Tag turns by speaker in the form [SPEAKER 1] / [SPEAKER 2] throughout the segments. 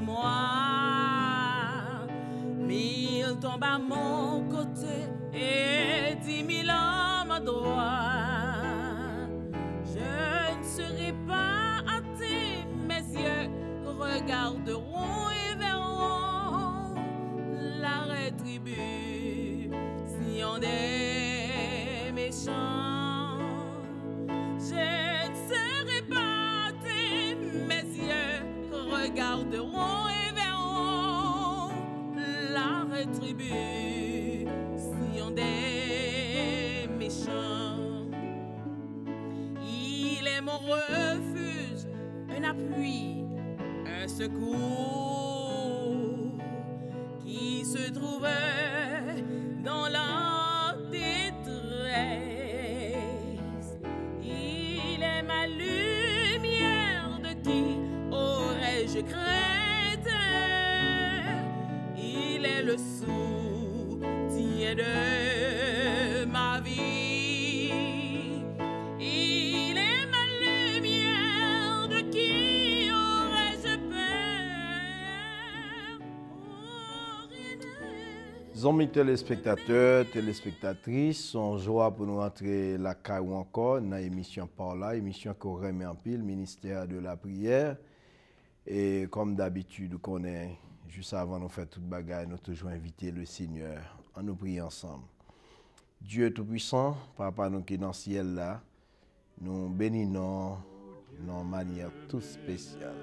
[SPEAKER 1] moi. Mais il tombe à mon
[SPEAKER 2] mes téléspectateurs, téléspectatrices, son joie pour nous rentrer la où encore dans l'émission par là, émission qu'on remet en pile, ministère de la prière. Et comme d'habitude, qu'on est juste avant de faire toute bagaille, nous toujours inviter le Seigneur à nous prier ensemble. Dieu Tout-Puissant, Papa nous qui dans le ciel là, nous bénissons de manière toute spéciale.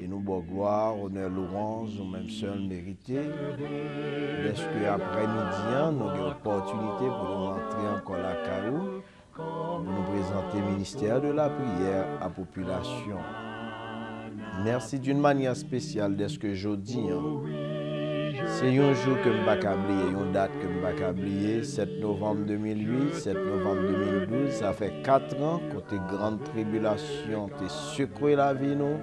[SPEAKER 2] Et nous bon gloire, honneur, louange, nous même seul mérités. Dès ce que après midi, hein, nous avons l'opportunité pour nous rentrer encore la Carreau, pour nous présenter le ministère de la prière à la population. Merci d'une manière spéciale de ce que je dis. Hein. C'est un jour que je pas oublier, une date que je pas oublier, 7 novembre 2008, 7 novembre 2012, ça fait 4 ans que grande tribulation, ont secoué la vie nous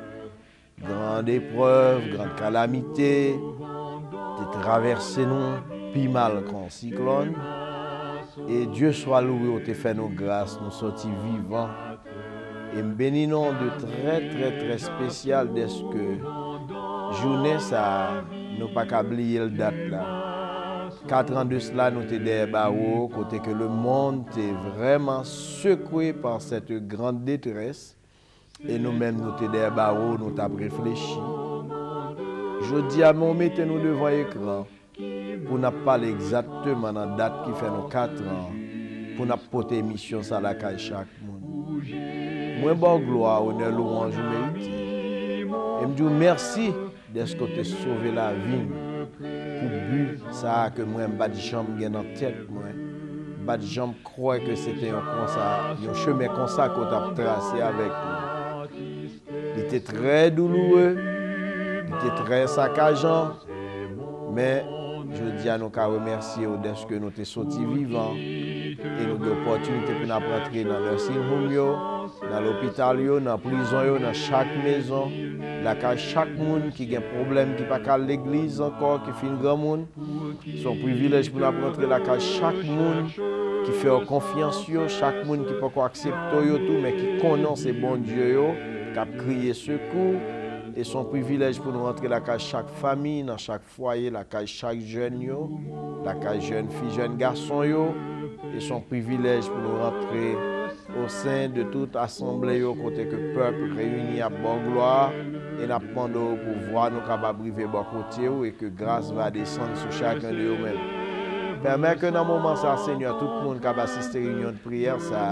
[SPEAKER 2] grande épreuve, grande calamité, de traversé nous, puis mal qu'en cyclone. Et Dieu soit loué, au te fait nos grâces, nous sortis vivants. Et me bénissons de très, très, très spécial de ce que journée, ça, nous pas date là. Quatre ans de cela, nous t'aider, des côté que le monde est vraiment secoué par cette grande détresse. E nou men nou te derba ou nou tap reflechi. Jodi a mou meten nou devan ekran. Poun ap pale exaktman an dat ki fè nou katran. Poun ap pote misyon sa lakay chak moun. Mwen ban glo a ou nen lou anjou meriti. E mdi ou mersi desko te sove la vin. Pou bu sa a ke mwen bat jam gen an tet mwen. Bat jam kroy ke se te yon konsa. Yon cheme konsa kon tap trase avek mwen. Li te tre doulou e, li te tre sakajan Me, je di anou ka remersi ou deske nou te soti vivan E nou de oppotunite pou nan pratri nan lersin hong yo Nan l'opital yo, nan plizan yo, nan chak mezon la ka chak moun ki gen problem ki pa kal l'eglize ankon ki fin gran moun, son privilej pou nou ap rentre la ka chak moun ki fe an konfiansyon, chak moun ki pa ko aksepto yo tou men ki konan se bon diyo yo, ka priye sekou, e son privilej pou nou rentre la ka chak famine, chak foye, la ka chak jen yo, la ka jen fi, jen garson yo, e son privilej pou nou rentre... Bon ou sen de tout asemble yo kote ke pep reyuni ap bon gloa en ap pando ou pou vwa nou kaba brive bon kote yo e ke gras va desan sou chakran de yo men. Permen ke nan mouman sa asen yo a tout moun kaba siste reyunyon de prier sa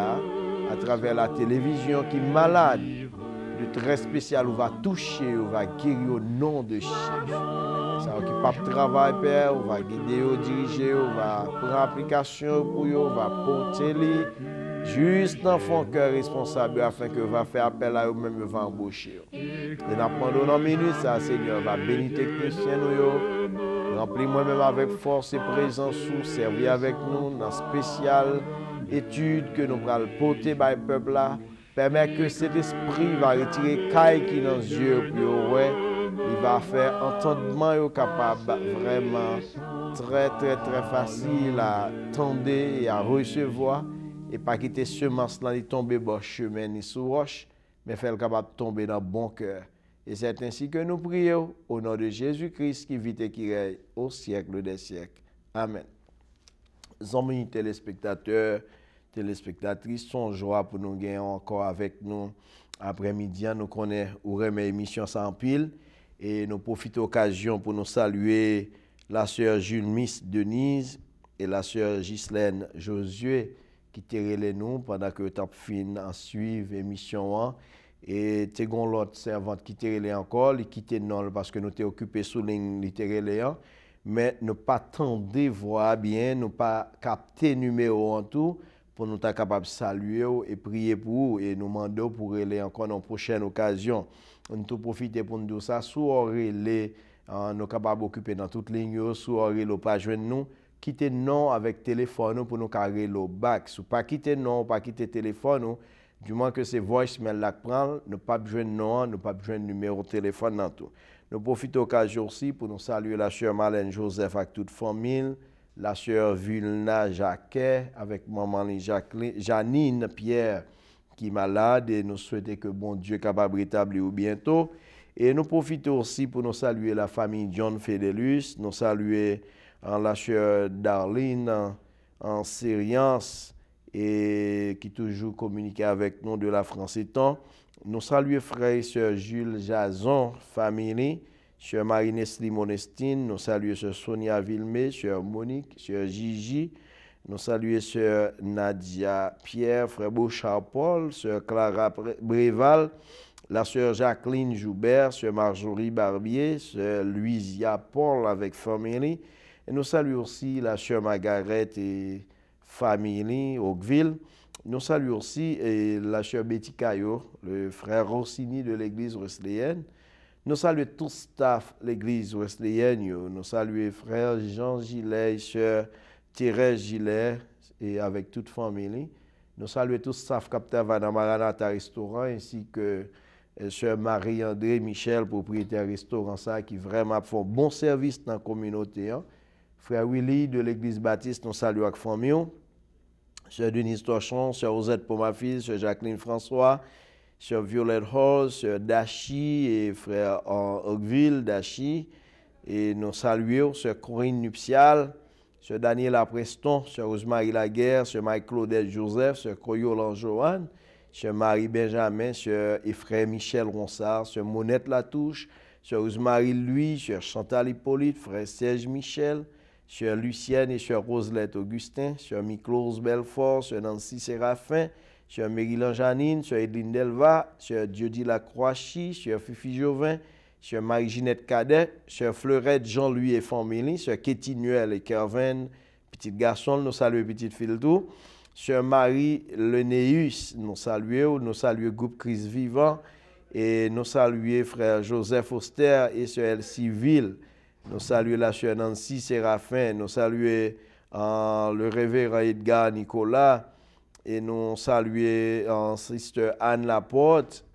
[SPEAKER 2] a traver la televizyon ki malade di tre spesyal ou va touche yo, va gir yo non de chif. Sa ou ki pape travay pe, ou va gide yo, dirije yo, ou va pran aplikasyon pou yo, ou va pote li, Joust nan fon kèr responsabil Afèn kè va fè apèl a yo mè mè va embòchè yo Nè nan pandou nan minuit sa Seigneur va benite kèr sè nou yo Rempli mè mè mè mè avèk fòrse Prèzansou, servi avèk nou Nan spèsyal étude Kè nou pral potè bay peblè Pèmè kè sèt espri Va retire kèy ki nan zye Pè yo wè Y va fè entèdman yo kapab Vèman trè trè trè fàsil A tèndè Y a rèchevò et pas quitter masque là ni tomber le chemin ni sous roche mais faire le capable de tomber dans bon cœur et c'est ainsi que nous prions au nom de Jésus-Christ qui vit et qui règne au siècle des siècles amen amis téléspectateurs téléspectatrices son joie pour nous gagner encore avec nous après-midi nous connaissons ou mes émission sans pile et nous profitons occasion pour nous saluer la sœur Jules Miss Denise et la sœur Ghislaine Josué ki te rele nou, padak yo tap fin ansuive emisyon an, e te gon lot servant ki te rele an kol, li ki te nol, paske nou te okupe sou ling li te rele an, men nou pa tande voa bien, nou pa kapte numeo an tou, pou nou ta kapab salye ou, e priye pou ou, e nou mande ou pou rele an kon an prochen okasyon. On tou profite pou nou do sa, sou ori le an nou kapab okupe nan tout ling yo, sou ori le pa jwen nou, quitter non avec téléphone pour nous carrer le bac. Si pas quitter non, pas quitter téléphone, du moins que c'est voicemail la prend, nous pas besoin de nom, nous pas besoin de numéro de téléphone dans tout. Nous profitons aussi pour nous saluer la chère Marlène Joseph avec toute famille, la chère Vulna Jacquet avec maman Janine Pierre qui est malade et nous souhaitons que bon Dieu capable de rétablir bientôt. Et nous profitons aussi pour nous saluer la famille John Fedelus, nous saluer en sœur Darlene, en Syriens et qui toujours communiquait avec nous de la France et Nous saluons frère et sœur Jules Jason, famille, sœur marie Slimonestine, Monestine, nous saluons sœur Sonia Vilmé, sœur Monique, sœur Gigi, nous saluons sœur Nadia Pierre, frère Beauchard Paul, sœur Clara Bréval, la sœur Jacqueline Joubert, sœur Marjorie Barbier, sœur Louisia Paul avec famille, Nou salwe ou si la chè Magaret e family ou kvil. Nou salwe ou si la chè Betika yo, le frè Rosini de l'Eglise Wesleyen. Nou salwe tout staff l'Eglise Wesleyen yo. Nou salwe frè Jean Gillet, chè Thérèse Gillet e avèk tout family. Nou salwe tout staff Kapta Vanamaran at a restaurant ansi ke chè euh, Marie-André Michel, popriyete a restaurant sa ki vreman fon bon servis nan kominote yo. Frère Willy de l'Église Baptiste, nous saluons avec famille. Sœur Denise Torchon, Sœur Rosette Pomafil, Sœur Jacqueline François, Sœur Violette Hall, Sœur Dachi et Frère Ogville Dachi. Et nous saluons Sœur Corinne Nuptial, Sœur Daniel Apreston, Sœur Rosemary Laguerre, Sœur Marie-Claudette Joseph, Sœur Coyolan johan Sœur Marie Benjamin, Sœur frère Michel Ronsard, Sœur Monette Latouche, Sœur Rosemary Louis, Sœur Chantal Hippolyte, Frère Serge Michel, Sœur Lucienne et Sœur Roselette Augustin, Sœur Miclose Belfort, Sœur Nancy Séraphin, Sœur Mary Janine, Sœur Edline Delva, Sœur Diody Lacroixy, Sœur Fifi Jovin, Sœur Marie-Ginette Cadet, Sœur Fleurette Jean-Louis et Famille, Sœur Ketty Nuel et Kervin, petite Garçon, nous saluons Petit Filtou, Sœur Marie Lenéus, nous saluons, nous saluons Groupe Chris Vivant, et nous saluons Frère Joseph Auster et Sœur Elsie Ville. Nous saluons la chère Nancy Séraphin, nous saluons euh, le révérend Edgar Nicolas, et nous saluons la euh, sister Anne Laporte,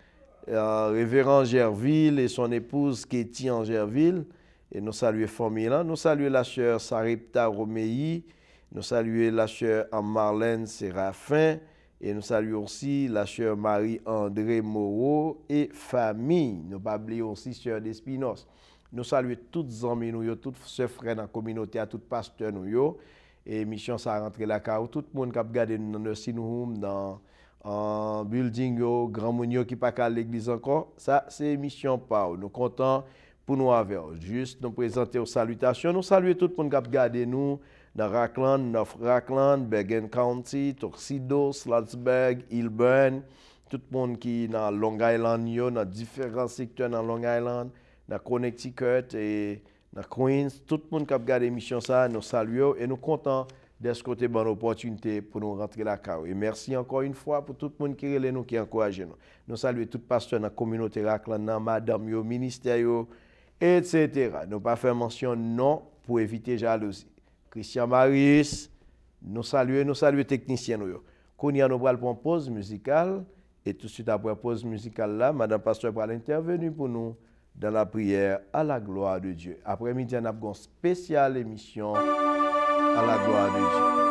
[SPEAKER 2] euh, révérend Gerville et son épouse Katie Gerville, Et nous saluons Formilan, nous saluons la chère Saripta Roméi, nous saluons la anne Marlène Séraphin, et nous saluons aussi la chère Marie-André Moreau et famille. Nous pas aussi sœur d'Espinos. Nou salwe tout zanmen nou yo, tout sefre nan kominote a tout paste nou yo, e misyon sa rentre la ka ou, tout moun kap gade nou nan nesin nou oum, nan building yo, gran moun yo ki pa kal l'eglize ankon, sa se misyon pa ou, nou kontan pou nou ave yo, jist nou prezante yo salwitasyon, nou salwe tout moun kap gade nou, nan Rackland, North Rackland, Bergen County, Torsido, Slotsberg, Hillburn, tout moun ki nan Long Island yo, nan diferent siktwen nan Long Island, dans Connecticut et dans Queens. Tout le monde qui a regardé l'émission, nous saluons et nous contents de ce côté bonne opportunité pour nous rentrer la CAO. Et merci encore une fois pour tout le monde qui est nous, qui encourage nous. Nous saluons tout pasteur dans la communauté, dans madame, le ministère, etc. Nous pas faire mention non pour éviter jalousie. Christian Maris, nous saluons, nous saluons technicien nous. Quand nous pral pour pause musicale et tout de suite après pause musicale là, madame pasteur va intervenir pour nous dans la prière à la gloire de Dieu. Après-midi, on a une spéciale émission à la gloire de Dieu.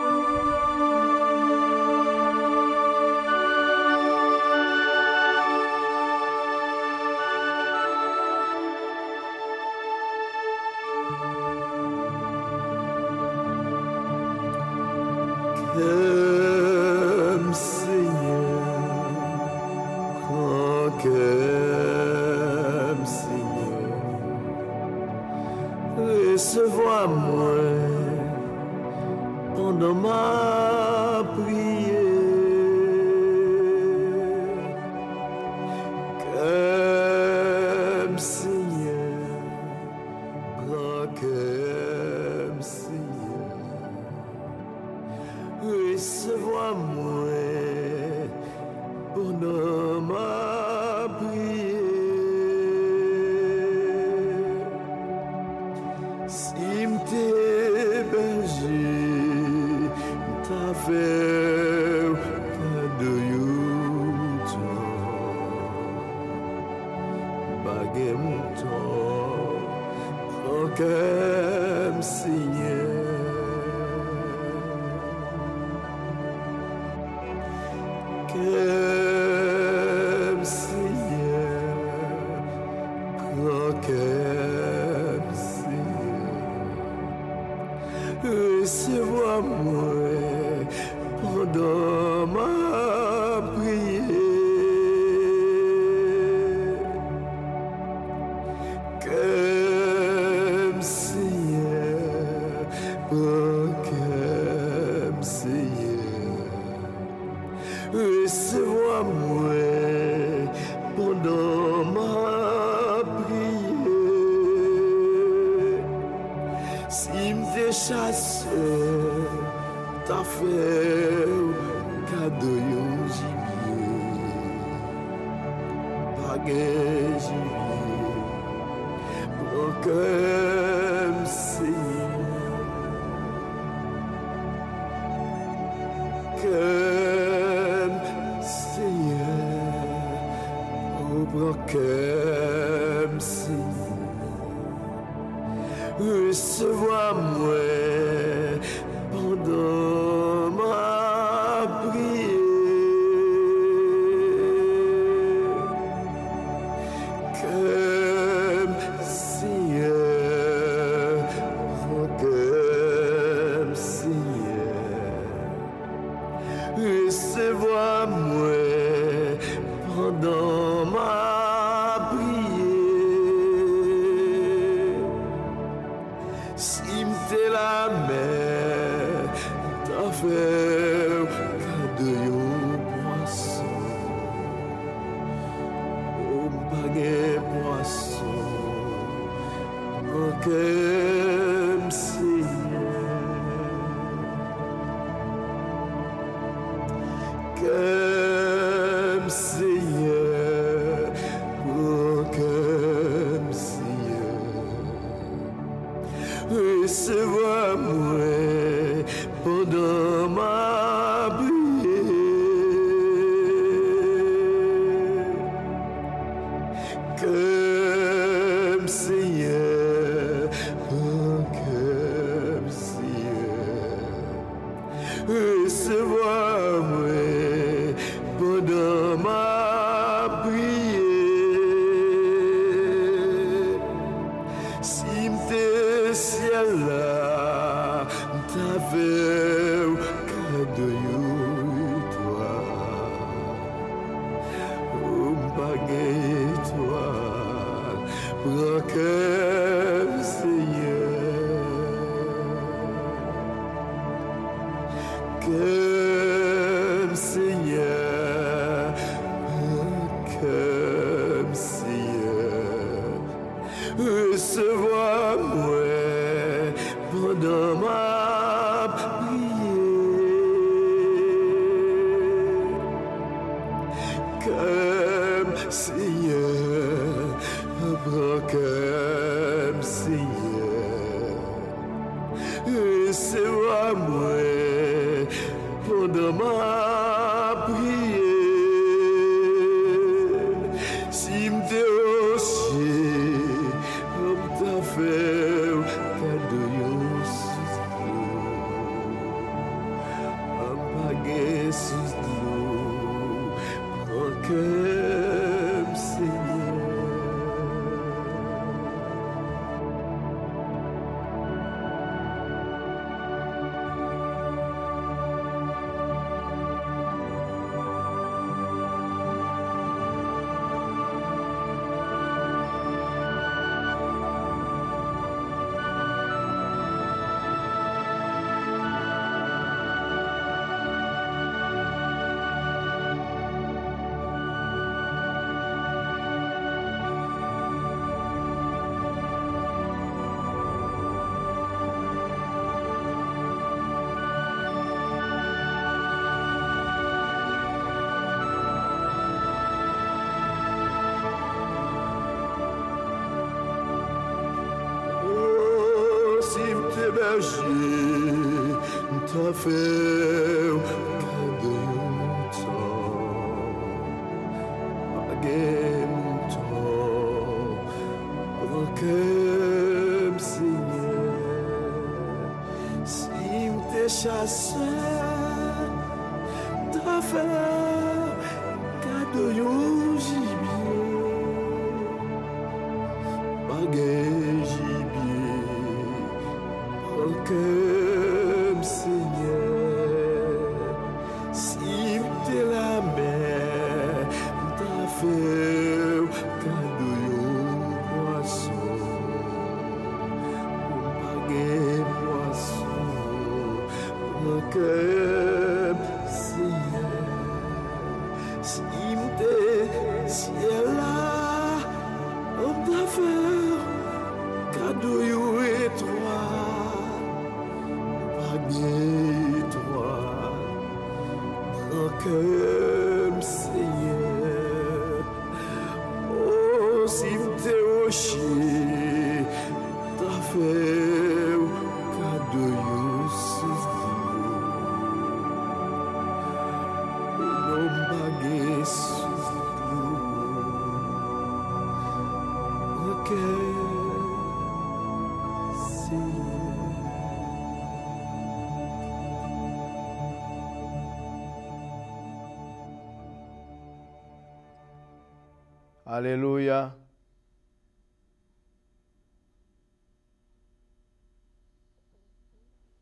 [SPEAKER 2] Alléluia.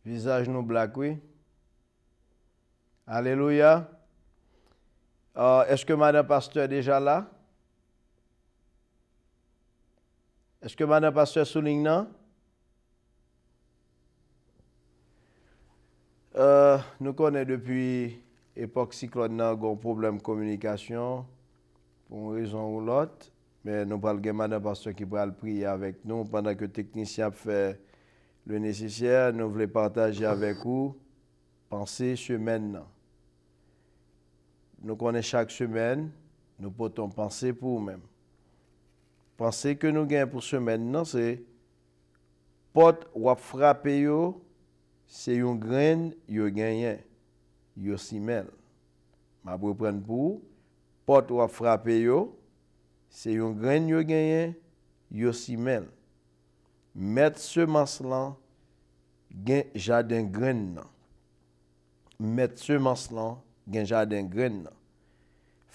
[SPEAKER 2] Visage nous black, oui. Alléluia. Euh, est-ce que Madame Pasteur est déjà là? Est-ce que Madame Pasteur souligne non? Euh, nous connaissons depuis l'époque cyclone un problème de communication ou l'autre, mais nous parlons de parce pasteur qui pourra prier avec nous pendant que le technicien fait le nécessaire. Nous voulons partager avec vous pensée semaine. Nous connaissons chaque semaine, nous pouvons penser pour nous-mêmes. Pensée que nous gagnons pour semaine, c'est porte ou frapper, c'est une graine, yo gagné, yo simel. vous prendre pour pot wap frape yo, se yon gren yo genyen, yo simen. Met seman slan, gen jaden gren nan. Met seman slan, gen jaden gren nan.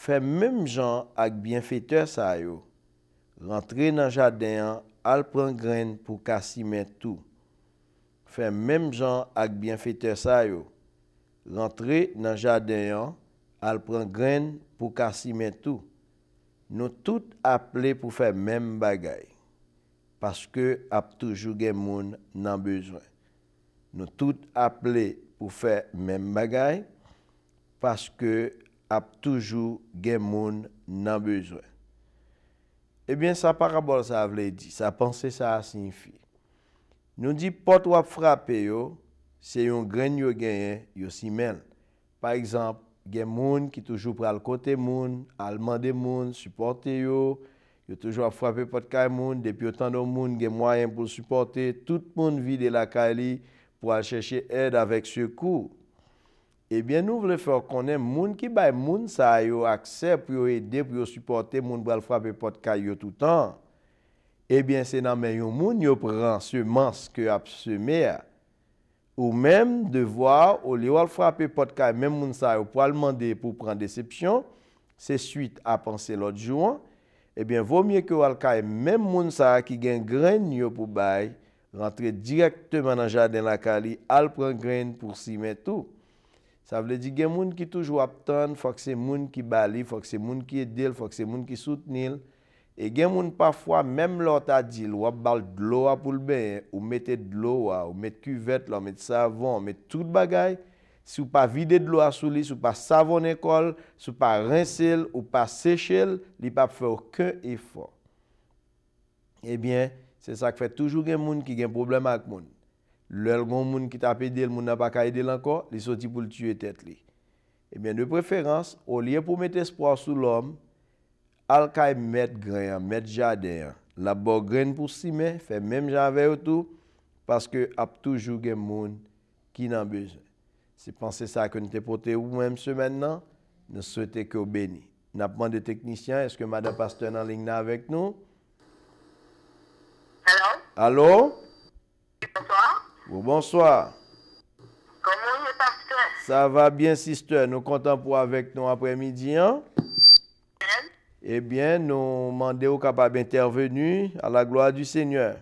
[SPEAKER 2] Fèm mèm jan ak bienfete sa yo, rentre nan jaden yan, al pren gren pou kasi men tou. Fèm mèm jan ak bienfete sa yo, rentre nan jaden yan, al pren gren pou kasi men tou, nou tout ap le pou fè men bagay, paske ap toujou gen moun nan bezwen. Nou tout ap le pou fè men bagay, paske ap toujou gen moun nan bezwen. Ebyen sa parabol sa vle di, sa panse sa a sinfi. Nou di pot wap frape yo, se yon gren yo genyen yo simen. Par exemple, Gen moun ki toujou pral kote moun, al mande moun, suporte yo, yo toujou ap frape potka yon moun, depi yo tando moun gen mwayen pou suporte tout moun vide la kali pou al cheshe ed avèk se kou. Ebyen eh nou vle fòr konen moun ki bay moun sa yo aksep yo ede pou yo suporte moun pral frape potka yo toutan. Ebyen eh se nan men yon moun yo pran se manske ap se mèa. Ou menm devwa ou li wal frape pot kay menm moun sa ou pou al mande pou pran decepsyon, se suite a panse lot jouan, ebyen eh vo mye ke wal kay menm moun sa ki gen gren nyo pou bay, rentre direktman anja den la kali al pran gren pou si metou. Sa vle di gen moun ki touj wap ton, fok se moun ki bali, fok se moun ki edel, fok se moun ki soutenil. E gen moun pafwa, mèm lò ta di, lò wap bal dlo a poul ben, ou mette dlo a, ou mette kuvet, lò mette savon, mette tout bagay, sou pa vide dlo a sou li, sou pa savon e kol, sou pa rinsel ou pa sechel, li pa pfe ou ke e fon. Ebyen, se sak fè toujou gen moun ki gen problem ak moun. Lò l'gon moun ki tapè del, moun na pa ka edel anko, li soti pou l'tu etet li. Ebyen, de preferans, ou li e pou mette esprò sou l'om, Alkay met gre, met jade, la bo gre pou si me, fe menm jave ou tou, paske ap toujou gen moun ki nan beze. Se panse sa kon te pote ou menm se mennen, ne sote ke ou beni. Napman de teknisyen, eske madame Pasteur nan ling nan avek nou? Alo? Alo? Bonsoir? Ou bonsoir? Komoun, me Pasteur? Sa va bien, sister, nou kontan pou avek nou apre midi an? eh bien, nous demandons aux capables intervenir à la gloire du Seigneur.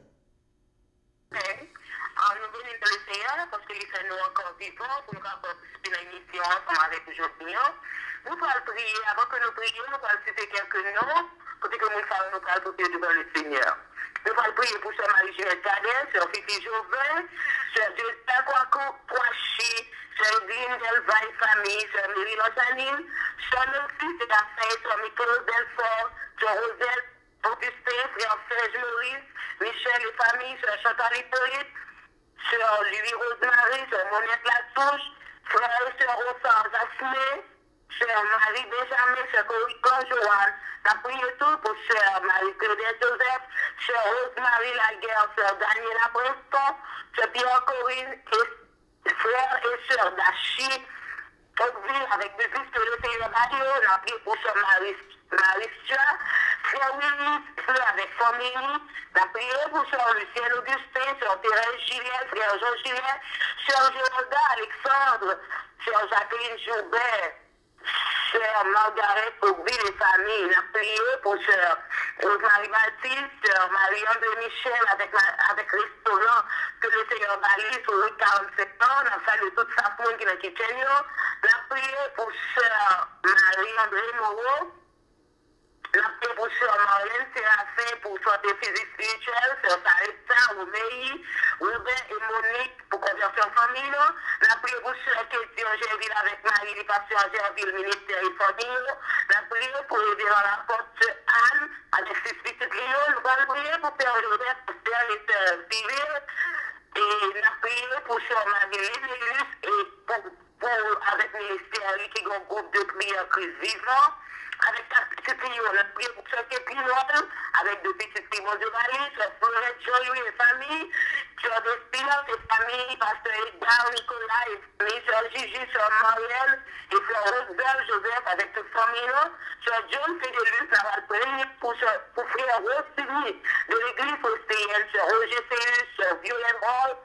[SPEAKER 3] Oui. Eh, nous venons de le Seigneur parce qu'il fait nous encore vivants pour nous participer à l'émission ensemble avec aujourd'hui. Nous allons prier, avant que nous prions, nous allons citer quelques noms pour que nous allons nous parler devant le Seigneur. Nous allons prier pour Sœur Marie-Juliette Cadet, Sœur Fifi Jovin, Sœur Justin Kouakou, sur Sœur Evelyne Delvaille Famille, Sœur Méry Lantanine, Sœur de la Affaire, Sœur Nicolas Belfort, Sœur Roselle, Augustin, Frère Serge Maurice, Michel et famille, Sœur Chantal Hippolyte, Sœur Louis Rosemary, Sœur Monette Latouche, Frère et Sœur Rosa Jasmine, Cher Marie mais Sœur Corinne Joanne, la tout pour Sœur Marie-Claudette Joseph, chère Rose-Marie Laguerre, Sœur Daniela preston Sœur Pierre Corinne, et Frère et Sœur d'Achy, avec des fils de le Seigneur la on a prié pour Sœur Marie, Marie Sœur, Frère Willis, Frère avec famille, la prié pour Sœur Lucien Augustin, chère Thérèse Julien, Frère Jean julien chère Géraldin Alexandre, chère Jacqueline Joubert, Sœur Margaret vous les familles, la prière pour Sœur Marie-Baptiste, Sœur Marion de Michel, avec, avec restaurant que le Seigneur valide sur le 47 ans, on a de toute sa qui est dans le a prié pour chère Marie-André Moreau, la promotion marine sera faite pour faire des physiques spirituelles, c'est au Roméi, Ruben et Monique pour conversion famille. La promotion question Gerville avec Marie, passions à Gerville, ministère et famille. La prière pour aider dans la porte Anne avec six petites nous allons prier pour Père Joseph, pour Père et Sœur Civil. Et la prière pour Sœur Marie, et pour, pour, avec ministère qui est un groupe de prière crise vivant avec on a tu sois quelques pilotes, avec deux petits primo de Mali, tu as Florette Joyeux et famille, tu as des pilotes et famille, Pasteur Edgar, Nicolas et famille, tu as Gigi, tu Marielle et rose belle Joseph avec toute famille, tu as John Fédélus, la Valprénie, pour, pour frère Rossini de l'église austrienne, sur Roger Céus, tu as Violent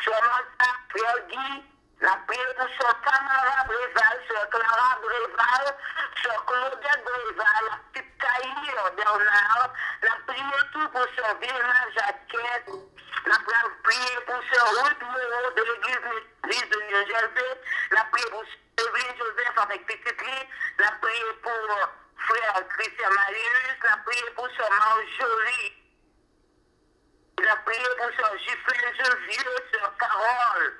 [SPEAKER 3] sur tu as frère Guy, la prière pour Sœur Camara Bréval, Sœur Clara Bréval, Sœur Claudette Bréval, la petite Caïre Bernard. La prière pour son Vilma Jacquette. La prière pour Sœur Ruth Moreau de l'église de New Jersey. La prière pour Sœur Joseph avec petit Lee. La prière pour Frère Christian Marius. La prière pour Sœur Marjorie. La prière pour Sœur jeu vieux Sœur Carole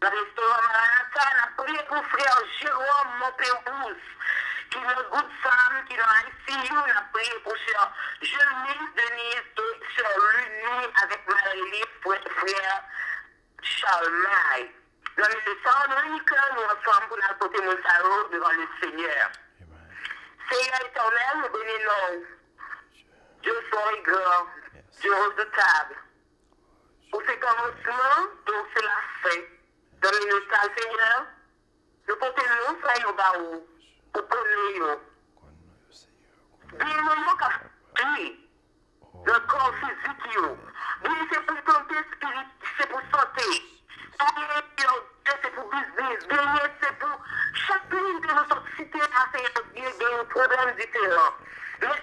[SPEAKER 3] dans le restaurant a prié pour frère Jérôme Montébous, qui est une goûte femme, qui est l'a ICU, prié pour frère Jérémy, Denise et sur Lunie avec Marie-Lise, frère Charlemagne. Dans le Saint-Denis, nous ensemble pour nous apporter mon salut devant le Seigneur. Seigneur éternel, nous bénissons. Dieu soit grand, Dieu redoutable. Pour ces commencements, donc c'est la fin. Don Ministral Senyor, nou pote nou fayou ba ou, ou konnou yon. Bi yon nou ka fyi, nan kon fizik yon. Bi yon se pou konti, se pou sote. Bi yon se pou biziz, bi yon se pou chakpin de nou sot siten a senyor bi yon problem di tenor. Bi yon se pou sote, bi yon se pou biziz, bi yon se pou chakpin de nou sot siten a senyor bi yon problem di tenor.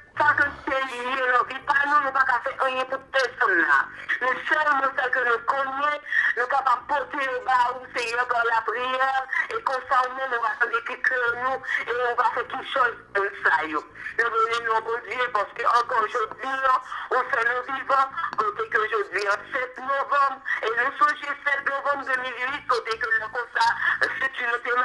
[SPEAKER 3] que c'est lié, nous ne nous, nous ne pas faire rien pour personne là. Le seul mot ça que nous connaissons, nous sommes à porter au bas au Seigneur dans la prière, et comme ça, nous, nous faire nous, et on va faire quelque chose comme ça. Nous venons nous bon Dieu, parce qu'encore aujourd'hui, on fait nos vivants, côté qu'aujourd'hui, en 7 novembre, et nous sommes 7 novembre 2008, côté que nous avons c'est une autre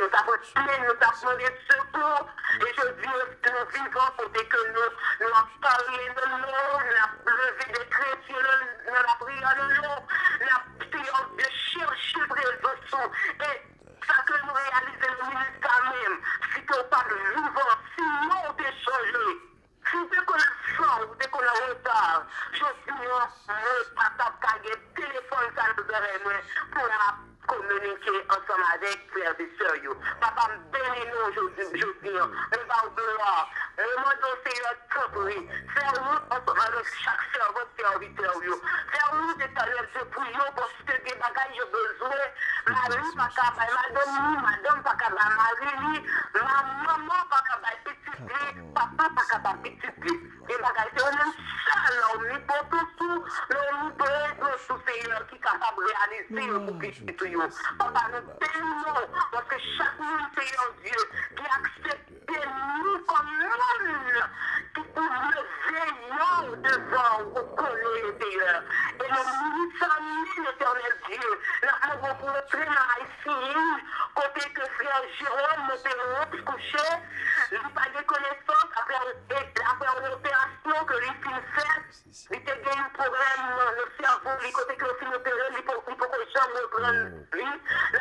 [SPEAKER 3] nous avons prié, nous avons demandé secours. Et je dis que nous vivons pour que nous, nous avons parlé nous, l'eau, la levée des chrétiens, nous avons prié de l'eau, la prière de chercher présence. Et ça que nous réalisons, nous nous quand même, si nous par le vivant, si nous avons changé. Si dès qu'on a faim, nous avons a retard, je suis moi, mon patate, qui a téléphone, ça nous verrait, pour la communiquer ensemble avec frères et sœurs. Papa, me bénis nous aujourd'hui. On va au gloire. Remonte au Seigneur temporel. Faire route ensemble avec chaque sœur, votre serviteur. Faire route, Seigneur Dieu, pour vous, parce que des bagages j'ai besoin. Marie, papa, madame, madame, papa, Marie, ma maman, papa, petit, gris. papa, papa, petit, gris. des bagages. C'est même ça, l'homme, pour tout, l'homme, pour tout, Seigneur, qui est capable de réaliser pour Christ. Mmh. Papa, nous tellement, parce que chaque monde, un Dieu, qui accepte de nous comme l'homme, qui nous veillons devant au collègues Seigneur. Et nous nous sommes, l'éternel Dieu, la rencontré la Haïti, côté que frère Jérôme, mon père, couché, il n'a pas de connaissance après l'opération que lui fait. Il a gagné un problème, le cerveau, du côté que le film opéré, pourquoi les gens le prennent. La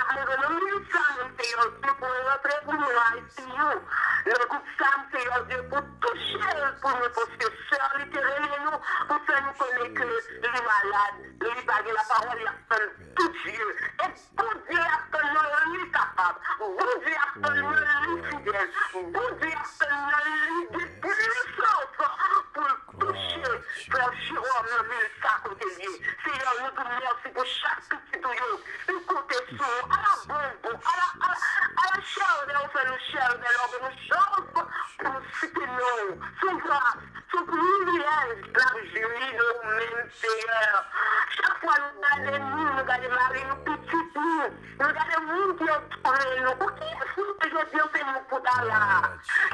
[SPEAKER 3] hanga nan min san mwen te yon si pou mwen apre pou mwen ay si yon La koup san mwen te yon si pou touche pou mwen pou se se Li kerele nou pou se mwen koneke li malade Li bagi la fawon li a san touti yon Et pou di a san mwen li kapab Ou pou di a san mwen li fide Ou pou di a san mwen li di pou li sa Ou pou touche pou el shiro mwen mwen sa kote li Se yon mwen tou mwen si pou chak ki ti tou yon Ou pou pessoa, ala a ala, a xerel, velho, xerel, velho, xerel, com cipinão, souverain, sou pluviais, l'argilino, não Chaque fois, nous gagnons, nous gagnons mari, nous petit bout, nous gagnons que eu trouve, nous, o que assim que eu tenho que me mudar lá?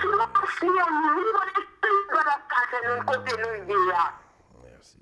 [SPEAKER 3] Não, assim, eu não vou nem pegar a casa, não contei no dia.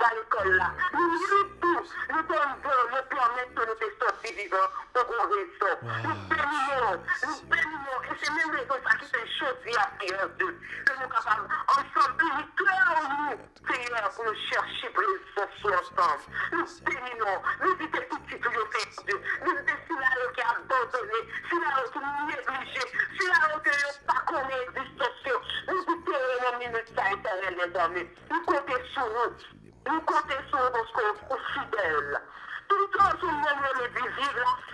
[SPEAKER 3] là. Nous nous tous, nous sommes nous permettons que nous pour qu'on Nous bénissons, nous bénissons. Et c'est même les gens qui sont chose à Seigneur Dieu. Que nous capables, ensemble, nous clairons nous, Seigneur, pour nous chercher pour les ensemble. Nous bénissons, nous disons tout de nous faisons Dieu. Nous disons la qui est si la est si pas connu Nous nous, nous, sommes nous, nous, nous, nous, les sur. nous, sur nous comptons sur qu'on fidèles. Tout le temps, le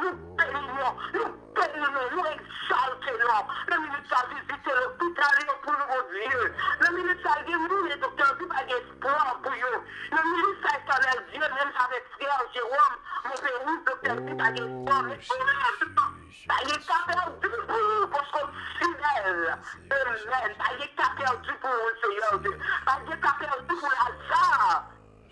[SPEAKER 3] nous payons, nous payons, nous exaltons. Le ministre a visité l'hôpital pour nos Dieu. Le ministre a dit, nous, les docteurs, nous pas d'espoir pour eux. Le ministre a étonnel Dieu, même avec frère Jérôme, mon père, nous, docteur, nous pas d'espoir, mais il est perdu pour nous, parce qu'on fidèle. Amen. Il est perdu pour le Seigneur Dieu. Il est perdu pour la Lazare.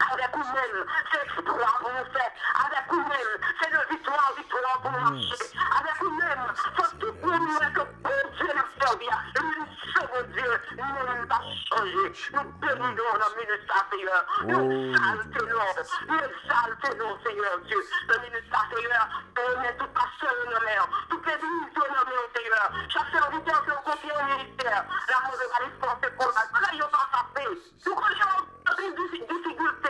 [SPEAKER 3] avec vous-même. C'est victoire pour nous faire. Avec vous-même. C'est la victoire, victoire pour mmh. marcher. Avec vous-même. Faut tout pour nous que bon Dieu nous servi. Oh, nous sommes Dieu. Nous ne n'avons pas changé. Nous bénissons le ministère, Seigneur. Oh,
[SPEAKER 4] nous salons.
[SPEAKER 3] Nous salons, Seigneur Dieu. Le ministère, Seigneur, est tout pasteur dans nos mères. Tout église dans nos mères, Seigneur. Chaque serviteur que vous confiez au ministère. La L'amour de la responsabilité pour la Nous connaissons une difficulté.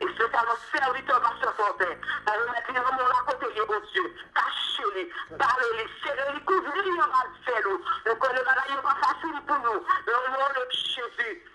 [SPEAKER 3] Et parle en nos serviteurs, ce fortin. Alors, la clé, on l'a côté, j'ai beau Dieu. Cachez-les, barrez-les, serrez-les, couvrez-les, on va le nous. Nous connaissons la vie, on facile pour nous. Le nom de Jésus.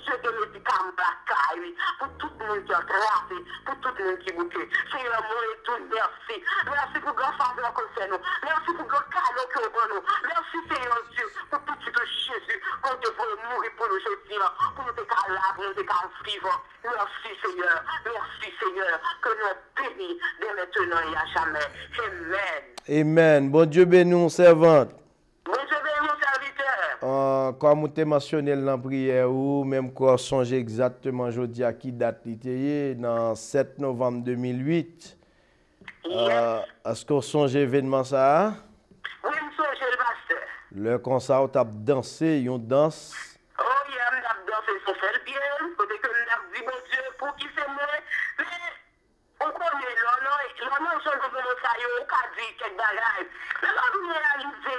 [SPEAKER 3] te de la pour tout le monde qui a traité, pour tout le monde qui bouquet. Seigneur, mon tout, merci. Merci pour grand faveur qu'on fait nous. Merci pour grand calme que nous nous. Merci, Seigneur Dieu, pour tout ce que Jésus, qu'on te mourir pour nous aujourd'hui, pour nous pour nous décalabrer vivant. Merci, Seigneur.
[SPEAKER 2] Merci, Seigneur, que nous bénis dès maintenant et à
[SPEAKER 3] jamais. Amen.
[SPEAKER 2] Amen. Bon Dieu mon servante. Bon Dieu Kwa moute masyonel nan priye ou Mem kwa sonje ekzatman jodi aki dat li teye Nan 7 novem 2008 Ase kwa sonje venman sa a? Ou enso Chellebaste Le konsa ou tap danse, yon danse
[SPEAKER 3] Ou yon tap danse, yon se fer bien Kote ke nou tap di moun je pou ki se mwen Men, ou konen lono Lono ou sonjou venman sa yo Ou kadi, kek da gany Men, akoun yon alize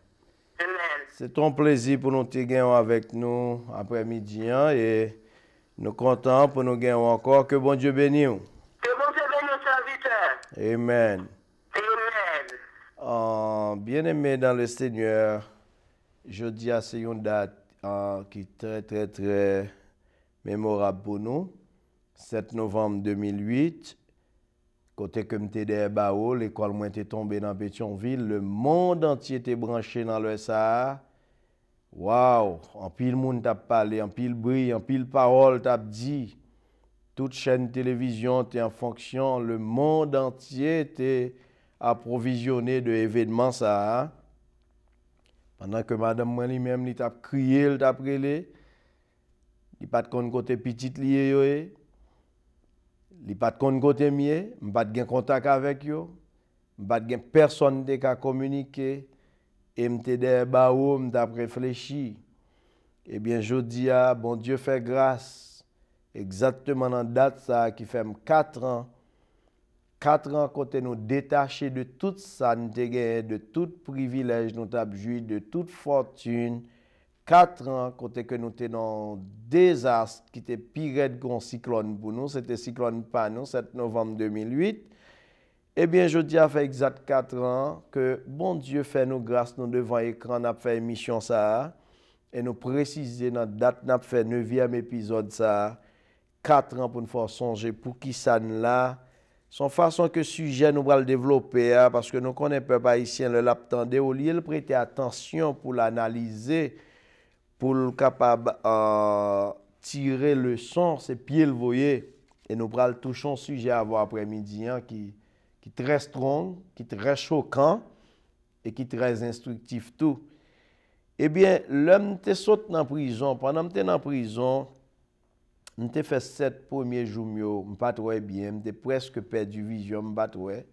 [SPEAKER 2] C'est ton plaisir pour nous te gagner avec nous après-midi hein, et nous comptons pour nous gagner encore. Que bon Dieu bénisse.
[SPEAKER 3] Que bon Dieu bénisse, serviteur.
[SPEAKER 2] Amen. Amen. bien aimé dans le Seigneur, je dis à ce une date hein, qui très, très, très mémorable pour nous. 7 novembre 2008, Kote kem te de e ba ou, le kol mwen te tombe nan Petionville, le mond antye te branche nan lè sa a. Waw, an pil moun te ap pale, an pil bri, an pil parol te ap di. Tout chen televizyon te an fonksyon, le mond antye te aprovizyonne de evèdman sa a. Pendan ke madame mwen li mèm li te ap kriye lè ta ap rele, li pat kon kote pitit liye yo e, li pat kon kote miye, mbat gen kontak avek yo, mbat gen person de ka komunike, e mte de ba ou mta preflechi, ebyen jodi a, bon, Diyo fè grase, egzatman nan dat sa ki fèm katran, katran kote nou detache de tout sa nte gen, de tout privilèj nou tap jwi, de tout fortun, 4 an kote ke nou te nan dezast ki te piret goun siklon pou nou, se te siklon pa nou, 7 novem 2008, ebyen eh jodi a fe exat 4 an, ke bon Diyo fe nou gras nou devan ekran nap fe emisyon sa, e nou prezise nan dat nap fe 9e epizod sa, 4 an pou nou fwa sonje pou ki san la, son fason ke suje nou wale devloppe, parce ke nou konen pe pa isyen le lap tande, ou li el prete atansyon pou l'analize sa, pou l kapab a euh, tire le son se piye l voye, e nou pral touchon suje avwa apre midi an ki tre strong, ki tre chokan, e ki tre instruktif tou. Ebyen, lèm te sote nan prizon, pandan te nan prizon, ne te fè set pomiè joumyo, m pat wè biè, m te preske pè di vizyon m pat wè,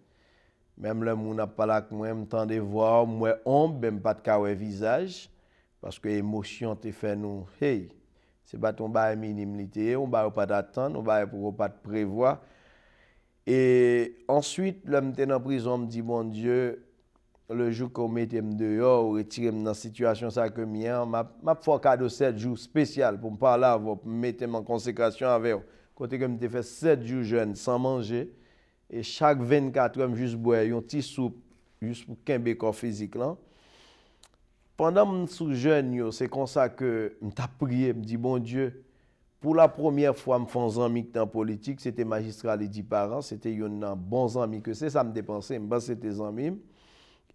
[SPEAKER 2] mèm lèm moun apalak mwen m tan de vwa, m wè ombè m pat kawè vizaj, Paske emosyon te fe nou, hey, se bat on ba e minimlite, on ba e pou pa te atan, on ba e pou pa te prevoa. E answit, lèm te nan prizon, m di bon die, le jou kou metem deyo, ou etirem nan situasyon sa kemyen, m ap fwa kado 7 jou spesyal pou m pa la, m metem an konsekasyon ave, kote kou m te fe 7 jou jen, san manje, e chak 24, m jous bwe, yon ti soup, jous pou kembe kor fizik lan, Pandan m sou jen yo, se kon sa ke m tap priye, m di bon die, pou la premier fwa m fon zanmik tan politik, se te magistrali di paran, se te yon nan bon zanmik ke se, sa m depanse, m bas se te zanmim,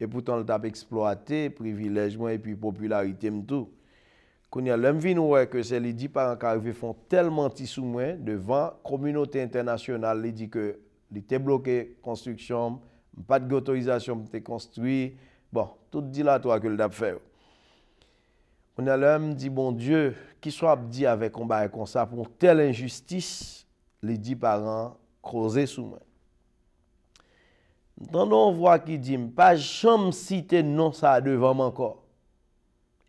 [SPEAKER 2] e poutan l tap eksploate, privilejman, e pi popularite m tou. Koun ya lèm vi nouè ke se li di paran ka revè fon telman ti sou mwen, devan, komunote internasyonal li di ke li te blokè konstruksyon, m pat gatorizasyon m te konstruy, bon, tout dilato akè l tap fèv. Mwen alèm di, bon Dieu, ki so ap di avek kon ba ekonsa pou tel enjustis li di paran kose souman. Mwen tanon wakidim, pa jom site non sa devan mankor.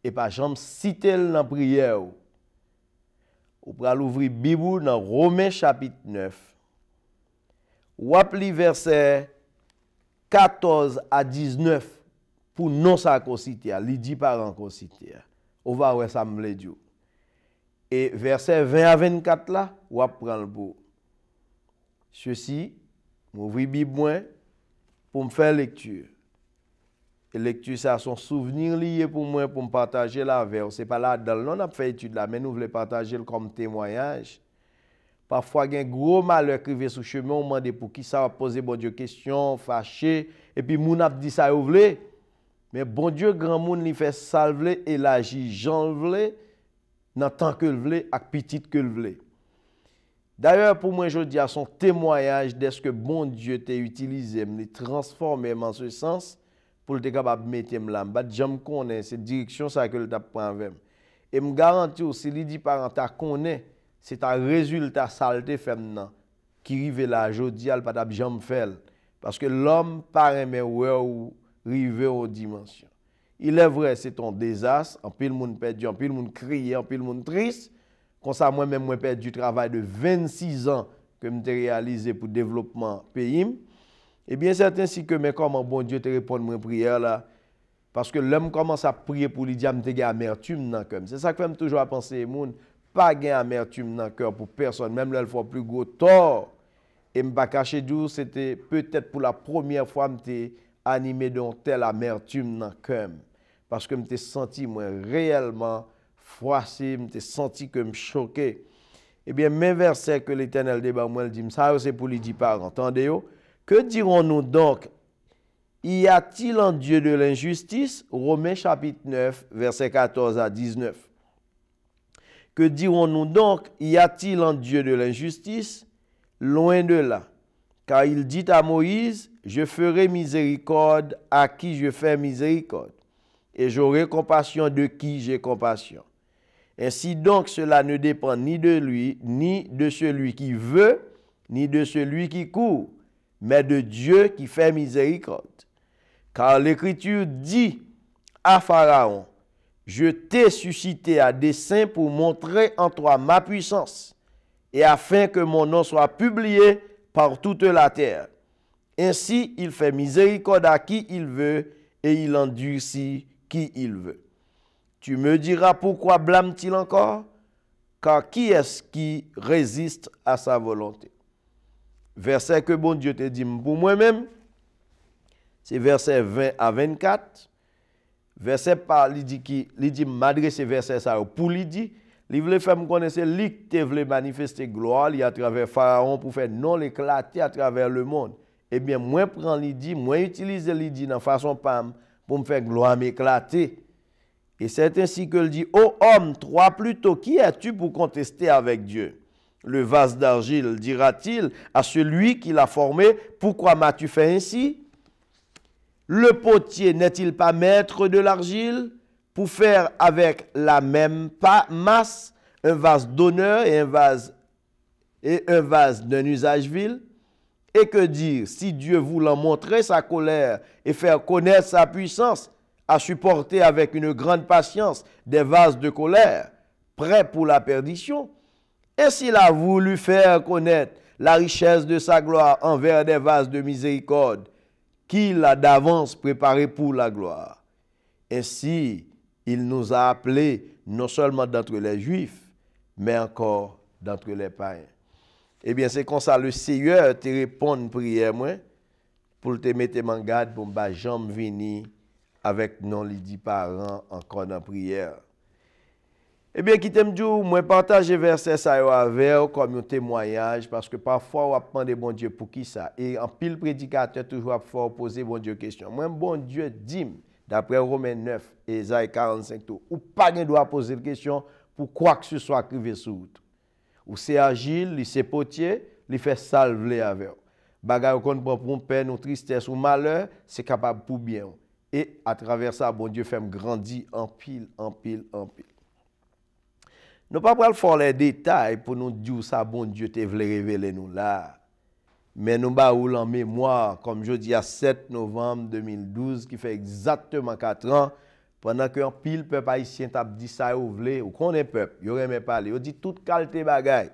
[SPEAKER 2] E pa jom site l nan priye ou. Ou pral ouvri bibou nan Rome chapit 9. Wap li verse 14 a 19 pou non sa kositia, li di paran kositia. Ouwa wè sa m lè diyo. E versè 20 à 24 la, wè pran l'bo. Sye si, m wè wè bi mwen pou m fè lèktur. E lèktur sa son souvenir liye pou mwen pou m patajè la ver. Se pala, dal non ap fè etude la, men nou wè patajè lè kom tèmoyaj. Parfwa gen gro malè krive sou chèmen, ouman de pou ki sa wè pose bon diyo kèsyon, fâché. E pi moun ap di sa wè wè. men bon dieu gran moun li fè sal vle e laji jan vle nan tan ke l vle ak pitit ke l vle. Darye pou mwen jodi a son temoyaj deske bon dieu te utilize m, li transforme m an se sens pou l te kap ap metye m lan. Bat jam konen, se direksyon sa ke l tap pranvem. E m garanti ou se li di paran ta konen, se ta rezulta salte fem nan ki rive la jodi al pat ap jam fel. Paske l om parem e we ou Rive ou dimensyon. Ilè vre, se ton dezas, an pil moun perdi, an pil moun kriye, an pil moun tris, konsa mwen mwen perdi travay de 26 an ke mwen te realize pou devlopman peyim, e bien certain si ke mwen koman bon Diyo te reponde mwen priyer la, paske lè mwen koman sa priye pou li diya mwen te gen amertume nan kem. Se sa ke mwen toujwa panse, moun, pa gen amertume nan kem pou person, mwen mwen lè l'fwa pli gwo tor, e mwen pa kache djou, se te peutet pou la promye fwa mwen te animé d'un telle amertume dans cœur parce que je me senti moi réellement froissé, je me senti que choqué. Eh bien, mes versets que l'Éternel débat ben, moi, dit ça c'est pour lui dire par entendez -vous? Que dirons-nous donc Y a-t-il un Dieu de l'injustice Romains chapitre 9, verset 14 à 19. Que dirons-nous donc Y a-t-il un Dieu de l'injustice Loin de là. Car il dit à Moïse, je ferai miséricorde à qui je fais miséricorde, et j'aurai compassion de qui j'ai compassion. Ainsi donc, cela ne dépend ni de lui, ni de celui qui veut, ni de celui qui court, mais de Dieu qui fait miséricorde. Car l'Écriture dit à Pharaon, je t'ai suscité à dessein pour montrer en toi ma puissance, et afin que mon nom soit publié par toute la terre. Ainsi, il fait miséricorde à qui il veut et il endurcit qui il veut. Tu me diras pourquoi blâme-t-il encore Car qui est-ce qui résiste à sa volonté Verset que bon Dieu te dit pour moi-même, c'est verset 20 à 24. Verset par il dit qui m'adresse dit verset ça pour lui dit il voulait faire me connaître lui te manifester gloire à travers Pharaon pour faire non l'éclater à travers le monde eh bien, moi, prends prends moins utilise l'idée l'idée façon pam pour me faire gloire m'éclater. Et c'est ainsi que le dit, ô oh, homme, toi plutôt, qui es-tu pour contester avec Dieu Le vase d'argile dira-t-il à celui qui l'a formé, pourquoi m'as-tu fait ainsi Le potier n'est-il pas maître de l'argile pour faire avec la même masse un vase d'honneur et un vase, et un vase d'un usage vil et que dire si Dieu voulant montrer sa colère et faire connaître sa puissance, a supporté avec une grande patience des vases de colère, prêts pour la perdition, et s'il a voulu faire connaître la richesse de sa gloire envers des vases de miséricorde, qu'il a d'avance préparés pour la gloire. Ainsi, il nous a appelés non seulement d'entre les Juifs, mais encore d'entre les païens. Ebyen, eh se konsa le seyeur te repon priye mwen pou te mette man gade pou mba jom vini avek non li di paran an kon an priye. Ebyen, eh ki tem djou mwen partaje verse sa yo avè bon bon bon ou kom yon temoyaj paske pa fwa wap pande bon djou pou ki sa. E an pil predikate tou fwa fwa wap pose bon djou kesyon. Mwen bon djou dim, dapre romen 9, ezae 45 tou, ou pa gen dwa pose l kesyon pou kwa kse so akrive sou voutou. Ou se agil, li se potye, li fe sal vle ave. Baga yo konpon pou mpen ou tristese ou male, se kapab pou bien. E atraver sa, bon Diyo, fem grandi anpil, anpil, anpil. Nou pa pral fòl lè detay pou nou diyo sa, bon Diyo, te vle revele nou la. Men nou ba ou l'an mémoire, kom jodi a 7 Nov 2012, ki fe exaktèman 4 an, wana ke yon pil pep ayisyen tap disay ou vle, ou konen pep, yon reme pale, yon di tout kalte bagay.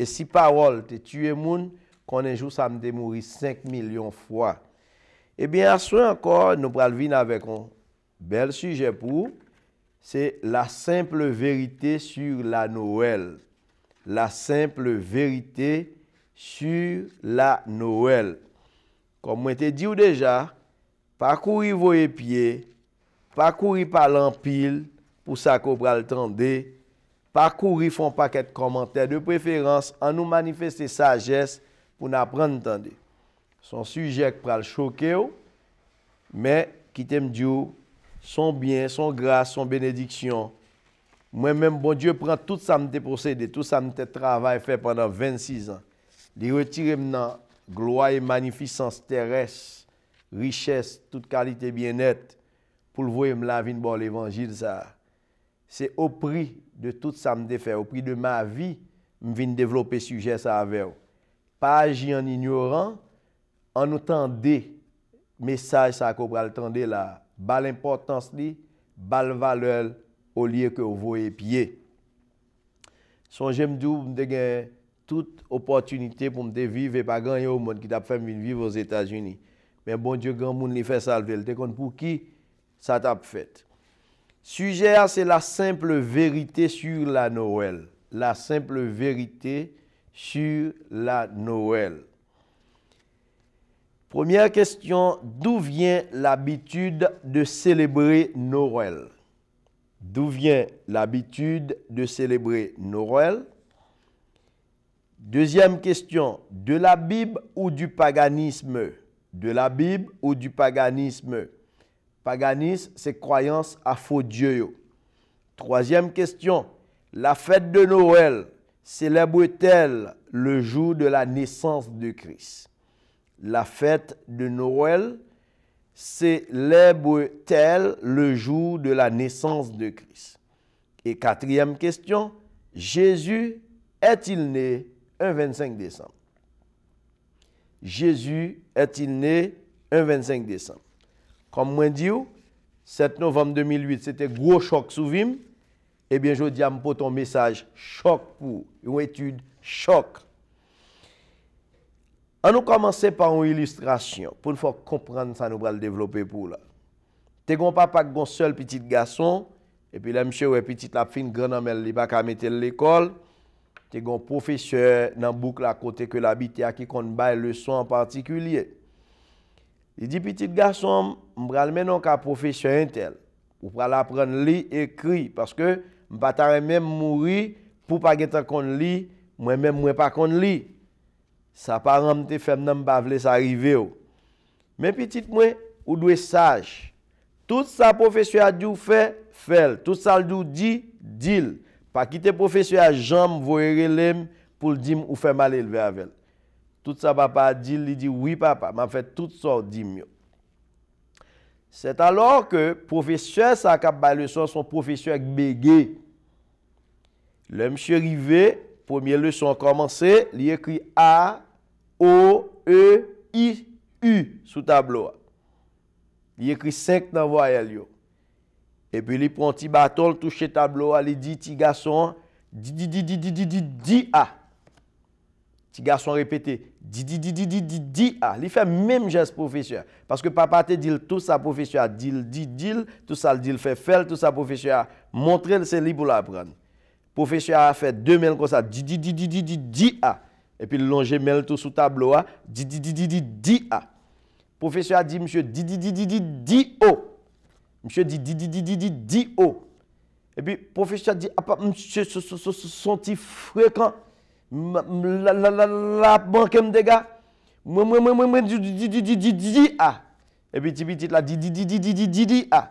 [SPEAKER 2] E si parol te tue moun, konen jou sa mde mouri 5 milyon fwa. Ebyen eh aswen ankor, nou pralvin avek, bel suje pou, se la simple verite sur la Noel. La simple verite sur la Noel. Kom mwen te di ou deja, pakouri voye piey, Pakouri pa l'ampil pou sa ko pral tende. Pakouri fon paket komantè de preferans an nou manifestè sages pou na pran tende. Son sujek pral chokè ou. Mè kitèm diou, son bien, son gras, son benediksyon. Mwen mèm bon Diyo pran tout sa mtè posède, tout sa mtè travay fè pwèndan 26 an. Li retirèm nan gloa e manifisans terès, richès, tout kalite bienèt. pou l voye m la vin bo l evanjid sa. Se o pri de tout sa m de fe, o pri de ma vi, m vin devlope suje sa ave yo. Pa aji an ignoran, an nou tende, mesaj sa akopal tende la, bal importans li, bal vale l, o liye ke o voye piye. Son jem djou m de gen, tout opotunite pou m de vive, ve pa gan yo moun ki tap fe m vin vive o Zeta Jini. Men bon djou gan moun li fe salvel, te kon pou ki, ça tape fait. Sujet c'est la simple vérité sur la Noël. La simple vérité sur la Noël. Première question, d'où vient l'habitude de célébrer Noël D'où vient l'habitude de célébrer Noël Deuxième question, de la Bible ou du paganisme De la Bible ou du paganisme paganisme, c'est croyance à faux Dieu. Troisième question, la fête de Noël célèbre-t-elle le jour de la naissance de Christ La fête de Noël célèbre-t-elle le jour de la naissance de Christ Et quatrième question, Jésus est-il né un 25 décembre Jésus est-il né un 25 décembre Kom mwen di ou, 7 novem 2008, se te gro chok souvim, e bien jodi am pou ton mesaj chok pou, yon etude chok. An nou komanse pa yon ilustrasyon, pou nou fok komprende sa nou pral devlope pou la. Te kon papak kon sol pitit gason, e pi la mche ou e pitit la fin granamel li baka metel l'ekol, te kon profeseur nan bouk la kote ke la biti a ki kon baye leson an partikulye. Si di pitit gason m pral menon ka profesyon entel. Ou pral apren li ekri. Paske m patare men m mouri pou pa getan kon li. Mwen men mwen pa kon li. Sa param te fem nan m bavle sa rive yo. Men pitit mwen ou dwe saj. Tout sa profesyon a di ou fe, fel. Tout sa l di ou di, dil. Pa ki te profesyon a jom vwe relem pou l di m ou fe male lve avel. Tout sa papa a di, li di, oui papa, m'a fè tout sa ou di myon. Sèt alò ke profesyon sa kap ba le son, son profesyon ek bege. Le mchè rive, pòmye le son komanse, li ekri A, O, E, I, U, sou tablo a. Li ekri 5 nan voye a li yo. E pò li pronti batol touche tablo a, li di ti gason, di di di di di di di di a. Ti gason repete, dit di, di, dit il fait même geste professeur. Parce que papa te dit tout ça, professeur, dit, dit, dit, tout ça, dit, fait, fait, tout ça, professeur, montrer c'est libre pour l'apprendre. Professeur a fait deux mails comme ça, dit di, dit Et puis, longer mail tout sous tableau, ah, di, dit dit Professeur a dit, monsieur, dit, dit, dit, dit, dit dit Monsieur dit, dit, dit, dit, dit, dit haut. oh. Et puis, professeur dit, ah, monsieur, sont-ils fréquent. Mwen mwen mwen mwen mwen dji dji dji dji dji a. E piti piti la dji dji dji dji dji dji dji a.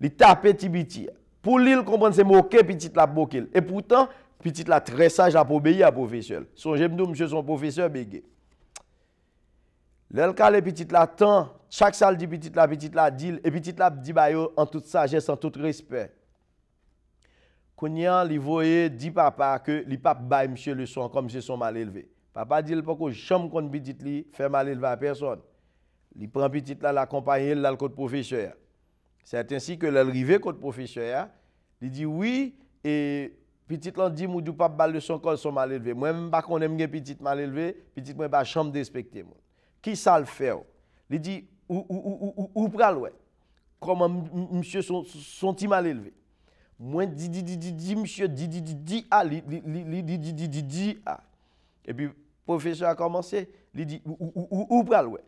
[SPEAKER 2] Li tapeti piti. Po li l kompon se mwoke piti la bokil. E poutan piti la tresaj la pou beyi a pou fesuel. Son jem nou msye son profeseur beyi. Lè l kalè piti la tan. Chak sal di piti la piti la dil. E piti la dibayo an tout sages an tout respet. Kounyan, li voye di papa que li pap bay monsieur le son comme monsieur son mal élevé. Papa dit pas que jamais qu'on petite li fait mal élevé à personne. Li prend petite là l'accompagner là côté professeur. C'est ainsi que l'arrivée côté professeur, il dit oui et petite là dit moudou pap bal le son comme son mal élevé. Moi même pas connais gen petite mal élevé, petite moi pas chambre de respecter Qui ça le fait Il dit ou ou ou ou, ou, ou pral ouais. Comment monsieur son son petit mal élevé. Moins di di di di monsieur, di di di dit, ah, li, li, li, di di di di ah. Et puis, professeur a commencé, il dit, ou, ou, ou, ou, pral, ouais.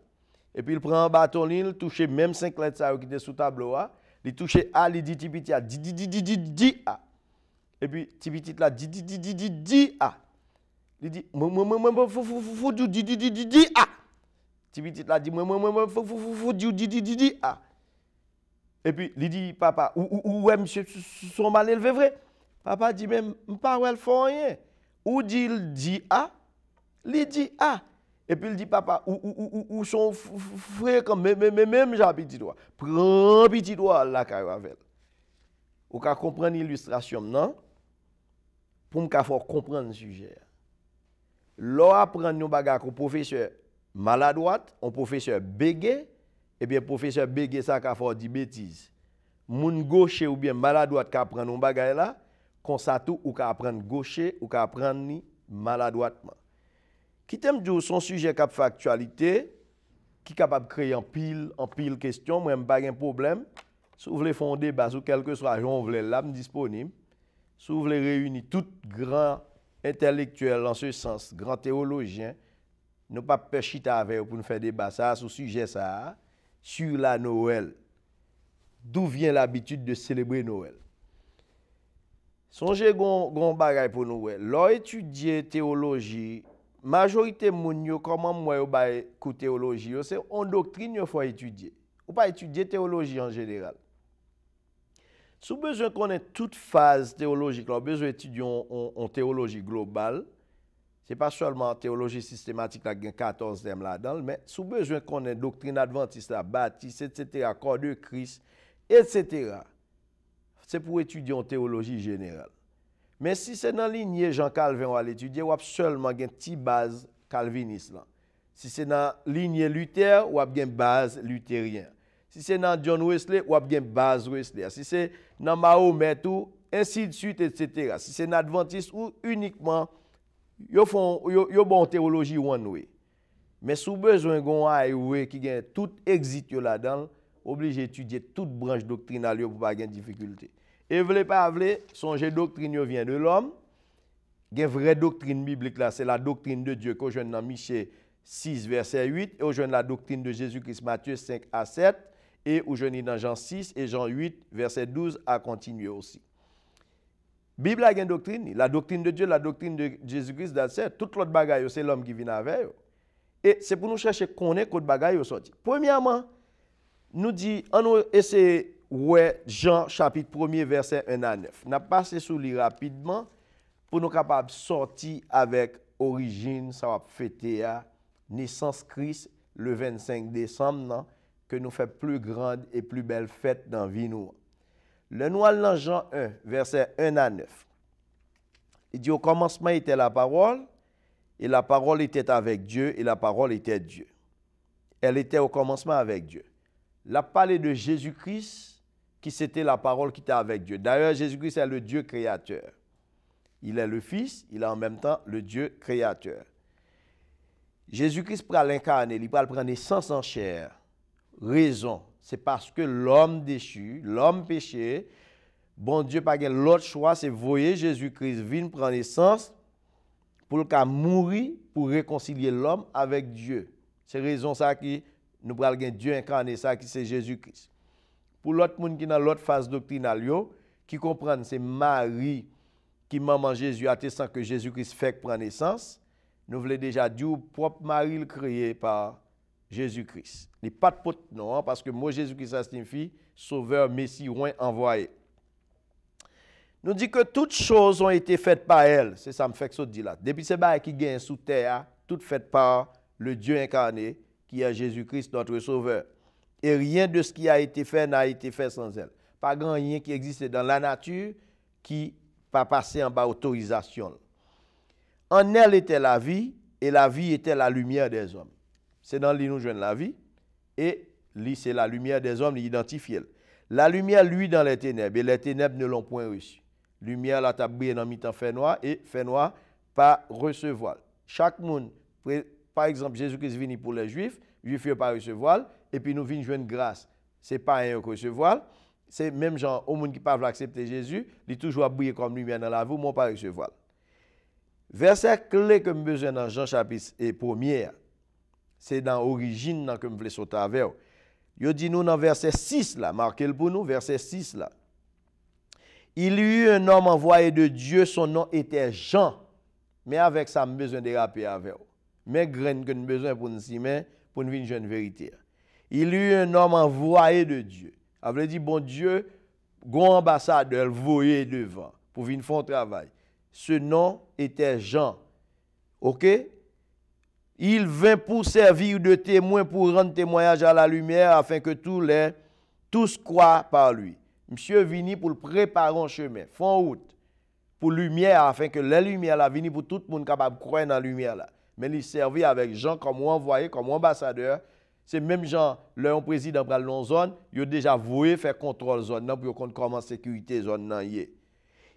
[SPEAKER 2] Et puis, il prend un bâton, il touche même cinq lettres, ça, qui était sous tableau, ah. Il touche A, il dit, tipiti, ah, di di di di di ah. Et puis, tipiti, là, di di di di di di ah. Il dit, moi, moi, moi, moi, faut, faut, faut, di di di dit, dit, ah. Tipiti, là, dit, moi, moi, moi, faut, faut, faut, faut, di dit, dit, dit, ah. Et puis, il dit, papa, ou, ou, ouais, monsieur, son mal élevé vrai. Papa dit, mais pas où ne fait rien. Ou dit, il dit ah, il dit ah Et puis, il dit, papa, ou, ou, ou, son frère, quand même, même, même, j'ai petit doigt. Prends un petit doigt la caravelle. Ou qu'à comprendre l'illustration, non? Pour me faire comprendre le sujet. Lorsqu'on apprend nos bagages un professeur maladroit, un professeur bégay, Ebyen profeseur Bege sa ka fò di betiz. Moun gòche oubyen maladouat ka apren nou bagay la, konsa tou ou ka apren gòche ou ka apren ni maladouatman. Kitem djou son suje kap faktualite, ki kap ap kreye an pil, an pil kestyon, mwen m bagen problem, sou vle fonde bas ou kelke swa joun vle lam disponim, sou vle reyouni tout gran entelektuel an se sens, gran teologyen, nou pap pechita avey ou pou nou fè deba sa sou suje sa a, Sur la Noël, d'ou vyen l'habitude de selebrer Noël. Sonje goun bagay pou Noël. Lò etudye teologi, majorite moun yo koman mwen yo bay kou teologi yo se on doktrine yo fwa etudye. Ou pa etudye teologi an jeneral. Sou bezon konen tout faz teologik, lò bezon etudyon an teologi global. Ce n'est pas seulement théologie systématique qui a 14 thèmes là-dedans, mais sous besoin qu'on ait doctrine adventiste, la baptiste, etc., corps de Christ, etc. C'est pour étudier en théologie générale. Mais si c'est dans lignée Jean Calvin on va l'étudier, ou avez seulement une petite base calviniste. Si c'est dans lignée Luther, ou a une base luthérienne. Si c'est dans John Wesley, ou a une base Wesley. Si c'est dans Mahomet, ainsi de suite, etc. Si c'est dans Adventiste ou uniquement yo font yo, bon théologie one way. Mais sous besoin gon qui gagne tout exit là-dedans, obligé étudier toute branche doctrinale pour pas de difficulté. Et voulez pas vle, songe doctrine vient de l'homme. La vraie doctrine biblique là, c'est la doctrine de Dieu que jeune dans Michée 6 verset 8 et au jeune la doctrine de Jésus-Christ Matthieu 5 à 7 et au jeune dans Jean 6 et Jean 8 verset 12 à continuer aussi. Bible a une doctrine, la doctrine de Dieu, la doctrine de Jésus-Christ, tout toute l'autre bagaille, c'est l'homme qui vient avec. Et c'est pour nous chercher qu'on est l'autre bagaille sorti. Premièrement, nous dit, on nous ouais, Jean chapitre 1 verset 1 à 9. On a passé sous lui rapidement pour nous capables de sortir avec origine, ça va fêter à hein, naissance Christ le 25 décembre, non? que nous fait plus grande et plus belle fête dans la vie nous. Le Noël dans Jean 1, verset 1 à 9. Il dit, au commencement était la parole, et la parole était avec Dieu, et la parole était Dieu. Elle était au commencement avec Dieu. La parole de Jésus-Christ, qui c'était la parole qui était avec Dieu. D'ailleurs, Jésus-Christ est le Dieu créateur. Il est le Fils, il est en même temps le Dieu créateur. Jésus-Christ prend l'incarné, il prend naissance en chair, raison, c'est parce que l'homme déchu, l'homme péché, bon Dieu pas l'autre choix, c'est voyer Jésus-Christ venir prendre naissance pour le cas mourir pour réconcilier l'homme avec Dieu. C'est raison ça qui nous parle Dieu incarné ça qui c'est Jésus-Christ. Pour l'autre monde qui dans l'autre phase doctrinale qui comprend c'est Marie qui maman Jésus a sans que Jésus-Christ fait prendre naissance. Nous voulons déjà dire propre Marie le créé par Jésus-Christ. Il pas de pote, non, hein, parce que moi, Jésus-Christ, ça signifie sauveur, messie, roi, envoyé. Nous dit que toutes choses ont été faites par elle. C'est ça me fait que ça dit là. Depuis ce bail qui gagne sous terre, toutes fait par le Dieu incarné, qui est Jésus-Christ, notre sauveur. Et rien de ce qui a été fait n'a été fait sans elle. Pas grand rien qui existe dans la nature qui pas passé en bas autorisation. En elle était la vie et la vie était la lumière des hommes c'est dans lui nous joignons la vie, et lui, c'est la lumière des hommes, l'identifie. La lumière, lui, dans les ténèbres, et les ténèbres ne l'ont point reçu. Lumière, la brillé dans mi-temps fait noir, et fait noir, pas recevoir. Chaque monde, par exemple, Jésus-Christ venu pour les Juifs, Juifs ne pas recevoir, et puis nous venons joindre grâce. Ce n'est pas un recevoir, c'est même gens, au monde qui ne peuvent accepter Jésus, il est toujours brillé comme lumière dans la vie, mon pas recevoir. Verset clé que nous besoin dans Jean chapitre 1 c'est dans l'origine que je voulais sauter avec. Je dit nous dans verset 6 là, marquez le pour nous, verset 6 là. Il y eut un homme envoyé de Dieu, son nom était Jean. Mais avec ça, j'ai besoin de rappeler avec. Mais graine que nous besoin pour nous mais pour nous une jeune vérité. Il y eut un homme envoyé de Dieu. Ça veut dire, bon Dieu, grand ambassadeur, voyez devant pour venir faire un travail. Ce nom était Jean. OK? Il vint pour servir de témoin, pour rendre témoignage à la lumière, afin que tous les tous croient par lui. Monsieur vini pour le préparer un chemin, font route, pour lumière, afin que la lumière la vini pour tout le monde capable de croire dans la lumière là. Mais il servit avec Jean comme envoyé, comme ambassadeur. Ces mêmes gens, le président de la zone, il a déjà voué faire contrôle zone pour qu'on comment sécurité zone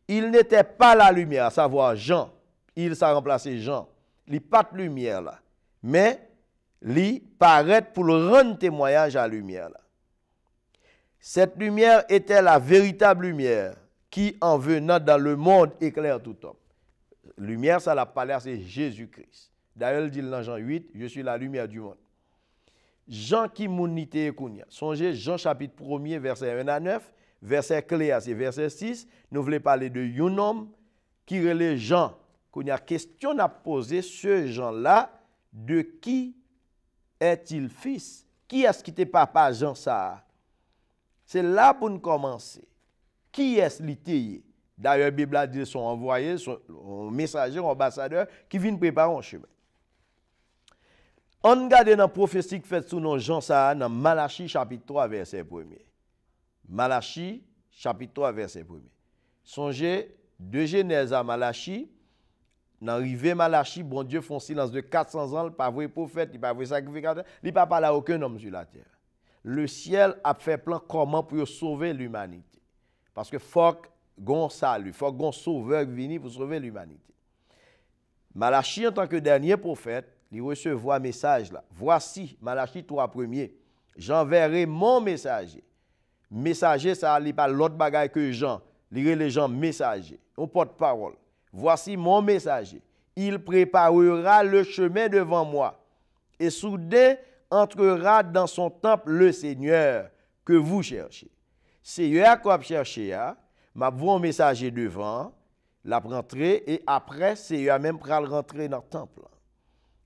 [SPEAKER 2] Il n'était pas la lumière, à savoir Jean. Il s'est remplacé Jean. Il n'y pas de lumière là mais lui paraît pour le rendre témoignage à la lumière. Cette lumière était la véritable lumière qui, en venant dans le monde, éclaire tout homme. Lumière, ça l'a parlé, c'est Jésus-Christ. D'ailleurs, il dit dans Jean 8, je suis la lumière du monde. Jean qui munité et Songez Jean chapitre 1 verset 1 à 9, verset clé, c'est verset 6. Nous voulons parler de un homme qui relève Jean. Kounia, question à poser, ce Jean-là, de qui est-il fils? Qui est-ce qui était papa Jean ça? C'est là pour nous commencer. Qui est-ce l'ité? D'ailleurs, la Bible a dit son envoyé, son messager, ambassadeur, qui vient préparer un chemin. On regarde dans la prophétie fait sous nos jean ça, dans Malachie chapitre 3, verset 1 Malachie chapitre 3, verset 1 Songez de Genèse à Malachie, dans l'arrivée Malachi, bon Dieu font silence de 400 ans, il pas vrai prophète, il pas de sacrificateur, il pas parlé à aucun homme sur la terre. Le ciel a fait plan comment pour sauver l'humanité. Parce que faut qu'on salue, faut qu'on sauveur venu pour sauver l'humanité. Malachi en tant que dernier prophète, il reçoit un message là. Voici Malachi 3 premier. J'enverrai mon messager. Messager ça n'est pas l'autre bagaille que Jean. Lire les gens messager, on porte-parole. Voici mon messager. Il préparera le chemin devant moi. Et soudain entrera dans son temple le Seigneur que vous cherchez. Seigneur quoi chercher hein? m'a bon messager devant, la et après Seigneur même pral rentrer dans le temple.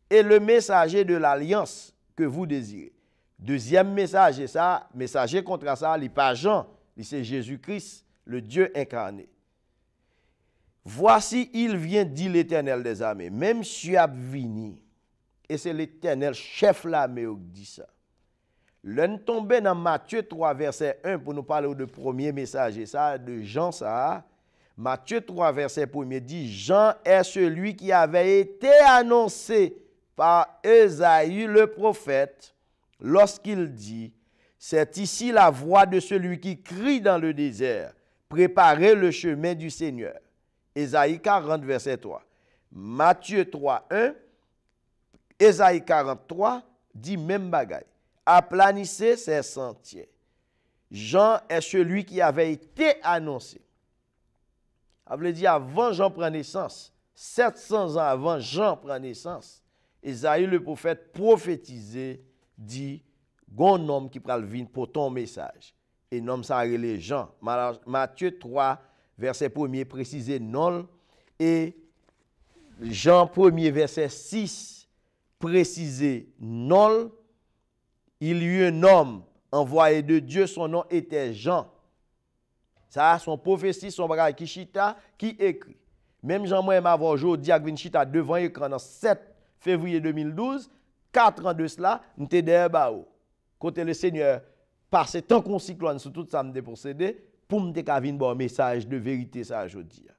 [SPEAKER 2] Et le messager de l'alliance que vous désirez. Deuxième messager ça, messager contre ça, il pas Jean, c'est Jésus-Christ, le Dieu incarné. Voici, il vient, dit l'Éternel des armées. Même si a vini, et c'est l'Éternel chef l'armée qui dit ça. L'un tombé dans Matthieu 3, verset 1, pour nous parler de premier message, et ça, de Jean, ça. Matthieu 3, verset 1 dit Jean est celui qui avait été annoncé par Esaïe le prophète lorsqu'il dit C'est ici la voix de celui qui crie dans le désert, préparez le chemin du Seigneur. Esaïe 40, verset 3. Matthieu 3, 1. Esaïe 43 dit même bagaille. Aplanissez ses sentiers. Jean est celui qui avait été annoncé. avant Jean prend naissance, 700 ans avant Jean prend naissance, Esaïe le prophète prophétisé dit Gon homme qui prend le vin pour ton message. Et nomme ça les Jean. Matthieu 3, verset 1er précisé non et Jean 1er verset 6 précisé non. Il y eut un homme envoyé de Dieu, son nom était Jean. Ça, son prophétie, son bagage qui qui écrit. Même Jean moi avant aujourd'hui, à chita devant écran le 7 février 2012, 4 ans de cela, m'étais derrière eh, bah, oh, Côté le Seigneur passé tant qu'on cyclone sur tout ça me déposséder pour me venir bon message de vérité ça aujourd'hui. Hein.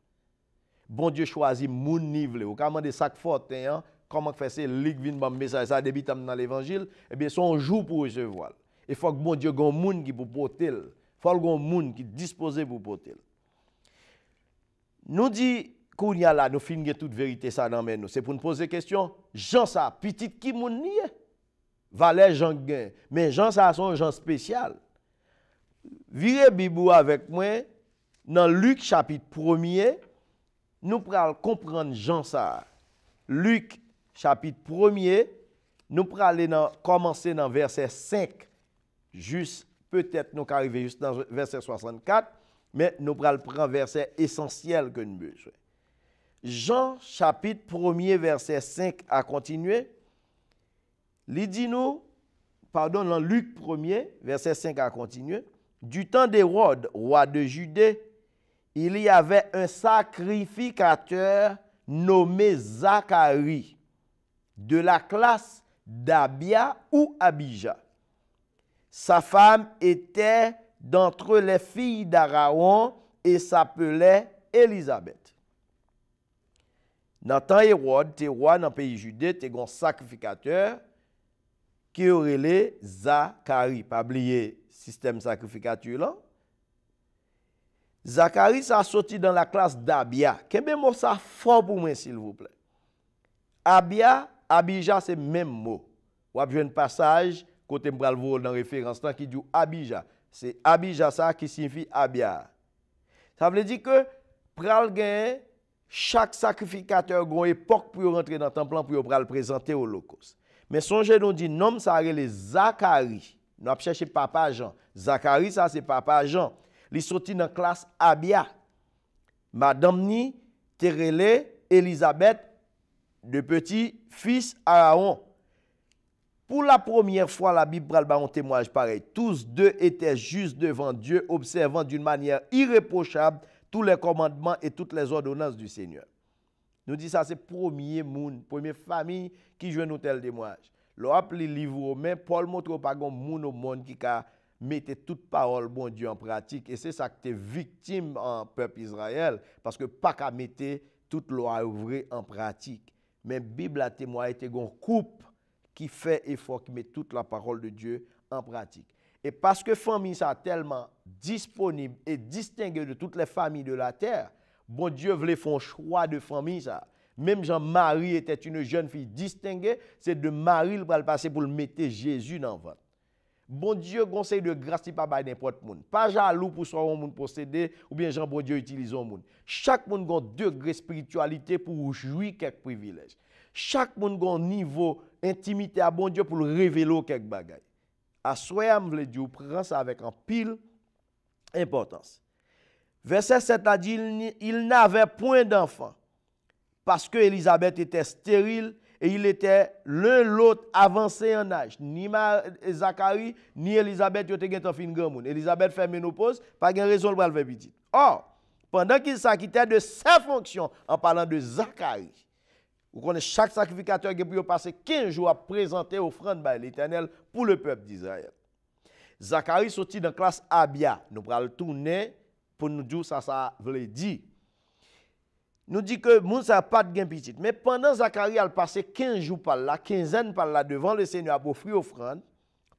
[SPEAKER 2] Bon Dieu choisit mon niveau. Ou comment des sacs forts, hein? comment faire c'est ligue vin bon message ça depuis dans l'évangile, eh bien son jour pour recevoir. Il faut que bon Dieu gon moun qui pour porter. Il faut gon moun qui disposé pour porter. Nous dit qu'on y a là nous finissons toute vérité ça dans nous. C'est pour nous poser question, Jean ça petit qui mon hein? Valère, Jean gain, mais Jean ça son Jean spécial. Virez Bibou avec moi dans Luc chapitre 1er, nous allons comprendre Jean ça. Luc chapitre 1er, nous pourrons commencer dans verset 5 juste peut-être nous arriver juste dans verset 64, mais nous pourrons prendre verset essentiel que nous besoin. Jean chapitre 1er verset 5 à continuer. Il dit nous pardon dans Luc 1er verset 5 à continuer du temps d'Hérode, roi de Judée, il y avait un sacrificateur nommé Zacharie, de la classe d'Abia ou Abija. Sa femme était d'entre les filles d'Araon et s'appelait Élisabeth. Dans le temps d'Hérode, roi dans le pays Judée, t'es un sacrificateur, Ki yorele Zakari, pa bliye sistem sakrifikatü lan. Zakari sa soti dan la klas d'Abya. Kenbe mò sa fò pou mwen sil vople? Abya, Abija se menm mò. Wap jwen passage, kote mpral vò nan referans tan ki di ou Abija. Se Abija sa ki sinfi Abya. Sa vle di ke pral gen, chak sakrifikatèr gwen epok pou yo rentre nan templan pou yo pral prezante ou lo kos. Mais songez nous dit nom ça les Zacharie. Nous avons cherché papa Jean. Zacharie ça c'est papa Jean. Il sorti dans la classe Abia. Madame ni Terele Elisabeth de petit fils Aaron. Pour la première fois, la Bible prend un témoignage pareil. Tous deux étaient juste devant Dieu, observant d'une manière irréprochable tous les commandements et toutes les ordonnances du Seigneur. Nous disons ça, c'est premier monde, première famille qui joue un tel témoignage. L'on li livre mais Paul montre pas monde au monde qui a mis toute parole bon Dieu en pratique. Et c'est ça que tu es victime en peuple Israël, parce que pas qu'à toute loi ouvrée en pratique. Mais Bible a témoigné que un couple qui fait effort, qui met toute la parole de Dieu en pratique. Et parce que famille ça tellement disponible et distinguée de toutes les familles de la terre, Bon Dieu voulait faire un choix de famille, ça. Même Jean-Marie était une jeune fille distinguée, c'est de Marie le passer pour le mettre Jésus dans la ventre. Bon Dieu conseille de grâce, il pas n'importe monde. Pas jaloux pour soi, un monde posséder, ou bien Jean bon Dieu utilise un monde. Chaque monde a un degré de spiritualité pour jouir quelques privilèges. Chaque monde a un niveau intimité à bon Dieu pour le révéler quelques bagages. À soi, je veux dire, prends ça avec un pile importance. Verset 7 a dit, il n'avait point d'enfant parce que Élisabeth était stérile et il était l'un l'autre avancé en âge. Ni Zacharie, ni Elisabeth étaient en fin de monde. Elisabeth fait ménopause, pas de raison pour le petit. Or, pendant qu'il s'acquittait de ses fonctions en parlant de Zacharie, vous connaissez chaque sacrificateur qui a passé 15 jours à présenter l'offrande à l'Éternel pour le peuple d'Israël. Zacharie sortit dans la classe Abia. Nous allons tourner pour nous dire ça, ça veut dire. Nous dit que n'a pas de gain petit. Mais pendant Zacharie a passé 15 jours par là, quinzaine par là devant le Seigneur pour offrir offrande,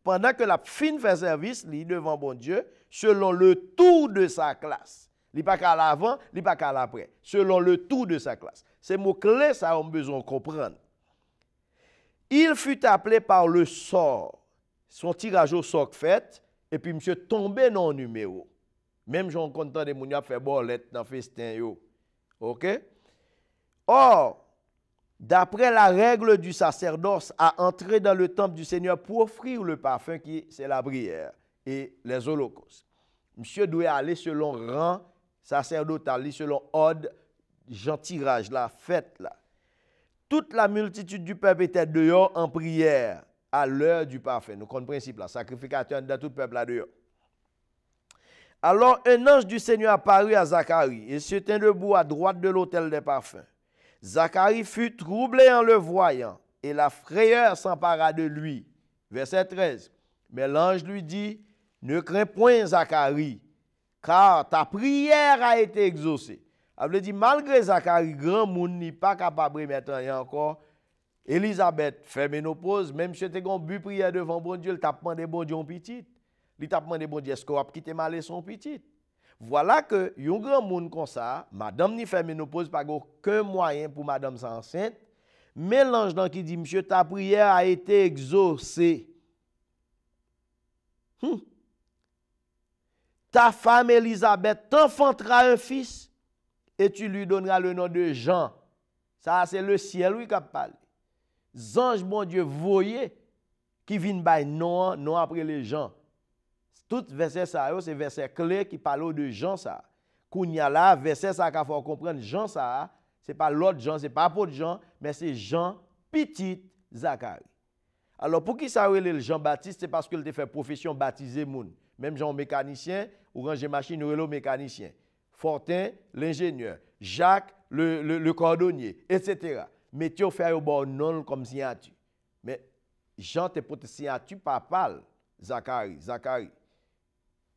[SPEAKER 2] pendant que la fin fait service lui devant bon Dieu, selon le tour de sa classe. Il pas qu'à l'avant, il pas qu'à l'après, selon le tour de sa classe. Ces mots clés ça on besoin de comprendre. Il fut appelé par le sort. Son tirage au sort fait et puis monsieur tombé dans le numéro. Même j'en content de moun a fait dans festin OK Or, d'après la règle du sacerdoce, à entrer dans le temple du Seigneur pour offrir le parfum qui c'est la prière et les holocaustes. Monsieur doit aller selon rang sacerdotal, selon ordre, gentilage, la fête là. Toute la multitude du peuple était dehors en prière à l'heure du parfum. Nous comprenons le principe là, sacrificateur dans tout le peuple là dehors. Alors un ange du Seigneur apparut à Zacharie et se tint debout à droite de l'autel des parfums. Zacharie fut troublé en le voyant et la frayeur s'empara de lui. Verset 13. Mais l'ange lui dit, ne crains point Zacharie, car ta prière a été exaucée. Elle dit, malgré Zacharie, grand monde n'est pas capable de mettre rien encore. Elisabeth fait ménopause, même si tu as bu prière devant bon Dieu, tu t'a demandé bon Dieu en petit. Li tapman de bon diaskop ki te male son pitit. Vwala ke yon gran moun kon sa, madame ni feme nou pose pa gwo ke mwayen pou madame san sènt, men l'ange dan ki di, msye, ta prier a ete egzor se. Ta fam Elisabeth tanfantra un fis, etu li donra le nan de jan. Sa, se le siel wik ap pal. Zange bon die voye, ki vin bay nan non, non apre le jan. Tout verset ça, c'est verset clé qui parle de Jean ça. Kounia là, verset ça qu'il faut comprendre, Jean ça, n'est pas l'autre Jean, n'est pas pour Jean, mais c'est Jean petit Zacharie. Alors pour qui ça le Jean-Baptiste, c'est parce qu'il a fait profession baptiser moun. Même Jean mécanicien, ou ranger machine, ou mécanicien. Fortin, l'ingénieur. Jacques, le, cordonnier, etc. Mais tu fais un bon nom comme signature. Mais Jean te pour pas papal, Zacharie, Zacharie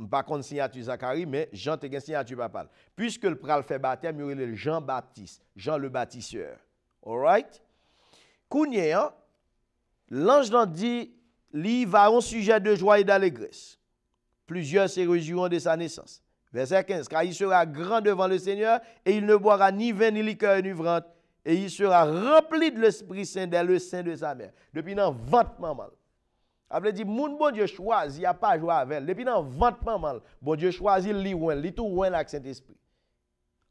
[SPEAKER 2] ne pas contre signature Zacharie, mais Jean te à signature Papal. Puisque le pral fait baptême, il le Jean-Baptiste, Jean le bâtisseur. All right? Kounye, hein? l'ange dit, lui va un sujet de joie et d'allégresse. Plusieurs se réjouiront de sa naissance. Verset 15, car il sera grand devant le Seigneur et il ne boira ni vin ni liqueur enivrante et il sera rempli de l'Esprit Saint dès le sein de sa mère. Depuis dans 20 maman. Après dit mon bon Dieu choisi a pas joie avec depuis dans vente mal. bon Dieu choisit li où? li tout où avec Saint-Esprit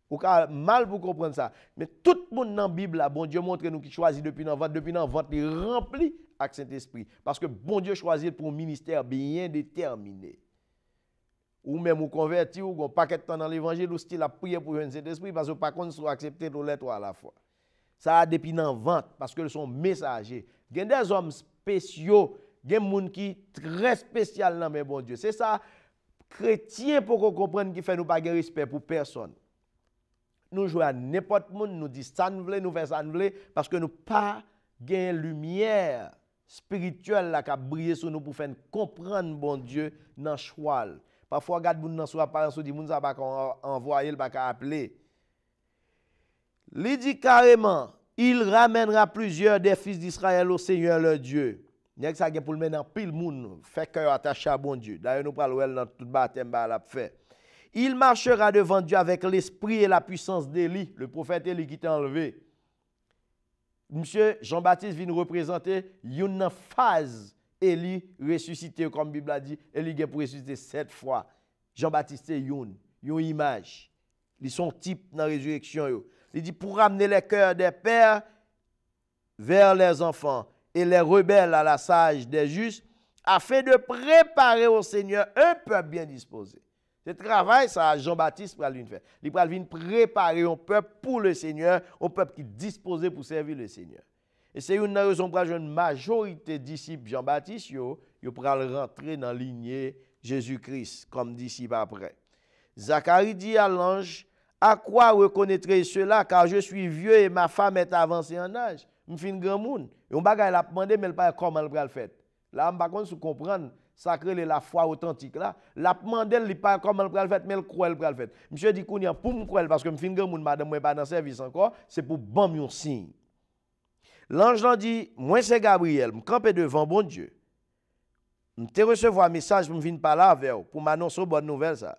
[SPEAKER 2] ou ka mal pour comprendre ça mais tout monde dans Bible bon Dieu montre nous qui choisit depuis dans vente depuis dans vente est rempli avec Saint-Esprit parce que bon Dieu choisit pour un ministère bien déterminé ou même ou converti ou un paquet de temps dans l'évangile ou style à prier pour le Saint-Esprit parce que par contre sont accepté dans les trois à la fois ça a depuis dans vente parce que ils sont messagers il y a des hommes spéciaux il y a des gens qui sont très spécial dans mes bon Dieu. C'est ça, chrétien, pour qu'on comprenne, ne fait nous pas de respect pour personne. Nous jouons à n'importe monde, nous disons ça nous voulons, nous faisons ça nous parce que nous pas de lumière spirituelle qui a brillé sur nous pour faire comprendre, bon Dieu, dans le choix. Parfois, regarde, nous avons apparence, nous nous avons envoyé, nous avons appelé. Il dit carrément, il ramènera plusieurs des fils d'Israël au Seigneur leur Dieu bon Dieu. Bah, l'a Il marchera devant Dieu avec l'esprit et la puissance d'Élie, le prophète Élie qui t'a enlevé. Monsieur Jean-Baptiste vient représenter une phase Élie ressuscité comme la Bible a dit, Élie est pour ressusciter sept fois. Jean-Baptiste est une, une image. Ils sont type dans la résurrection. Il dit pour ramener les cœurs des pères vers les enfants et les rebelles à la sage des justes, afin de préparer au Seigneur un peuple bien disposé. Ce travail, ça, Jean-Baptiste va faire. Il va préparer un peuple pour le Seigneur, un peuple qui est disposé pour servir le Seigneur. Et c'est une raison pour laquelle une majorité de disciples Jean-Baptiste, ils pourront rentrer dans lignée Jésus-Christ comme disciples après. Zacharie dit à l'ange, à quoi reconnaître cela car je suis vieux et ma femme est avancée en âge m fin grand ne Yon pas la demandé mais elle pas comment le fait. Là on pas comprendre. comprendre crée la foi authentique là. La mandel li pas comment le fait mais elle croit le pral fait. Monsieur dit a pour me croire parce que je fin grand monde, madame moi pas dans service encore, c'est pour bon yon signe. L'ange dit, moi c'est Gabriel, me camper devant bon Dieu. Je recevoir un message pour venir parler avec pour m'annoncer une bonne nouvelle. Ça.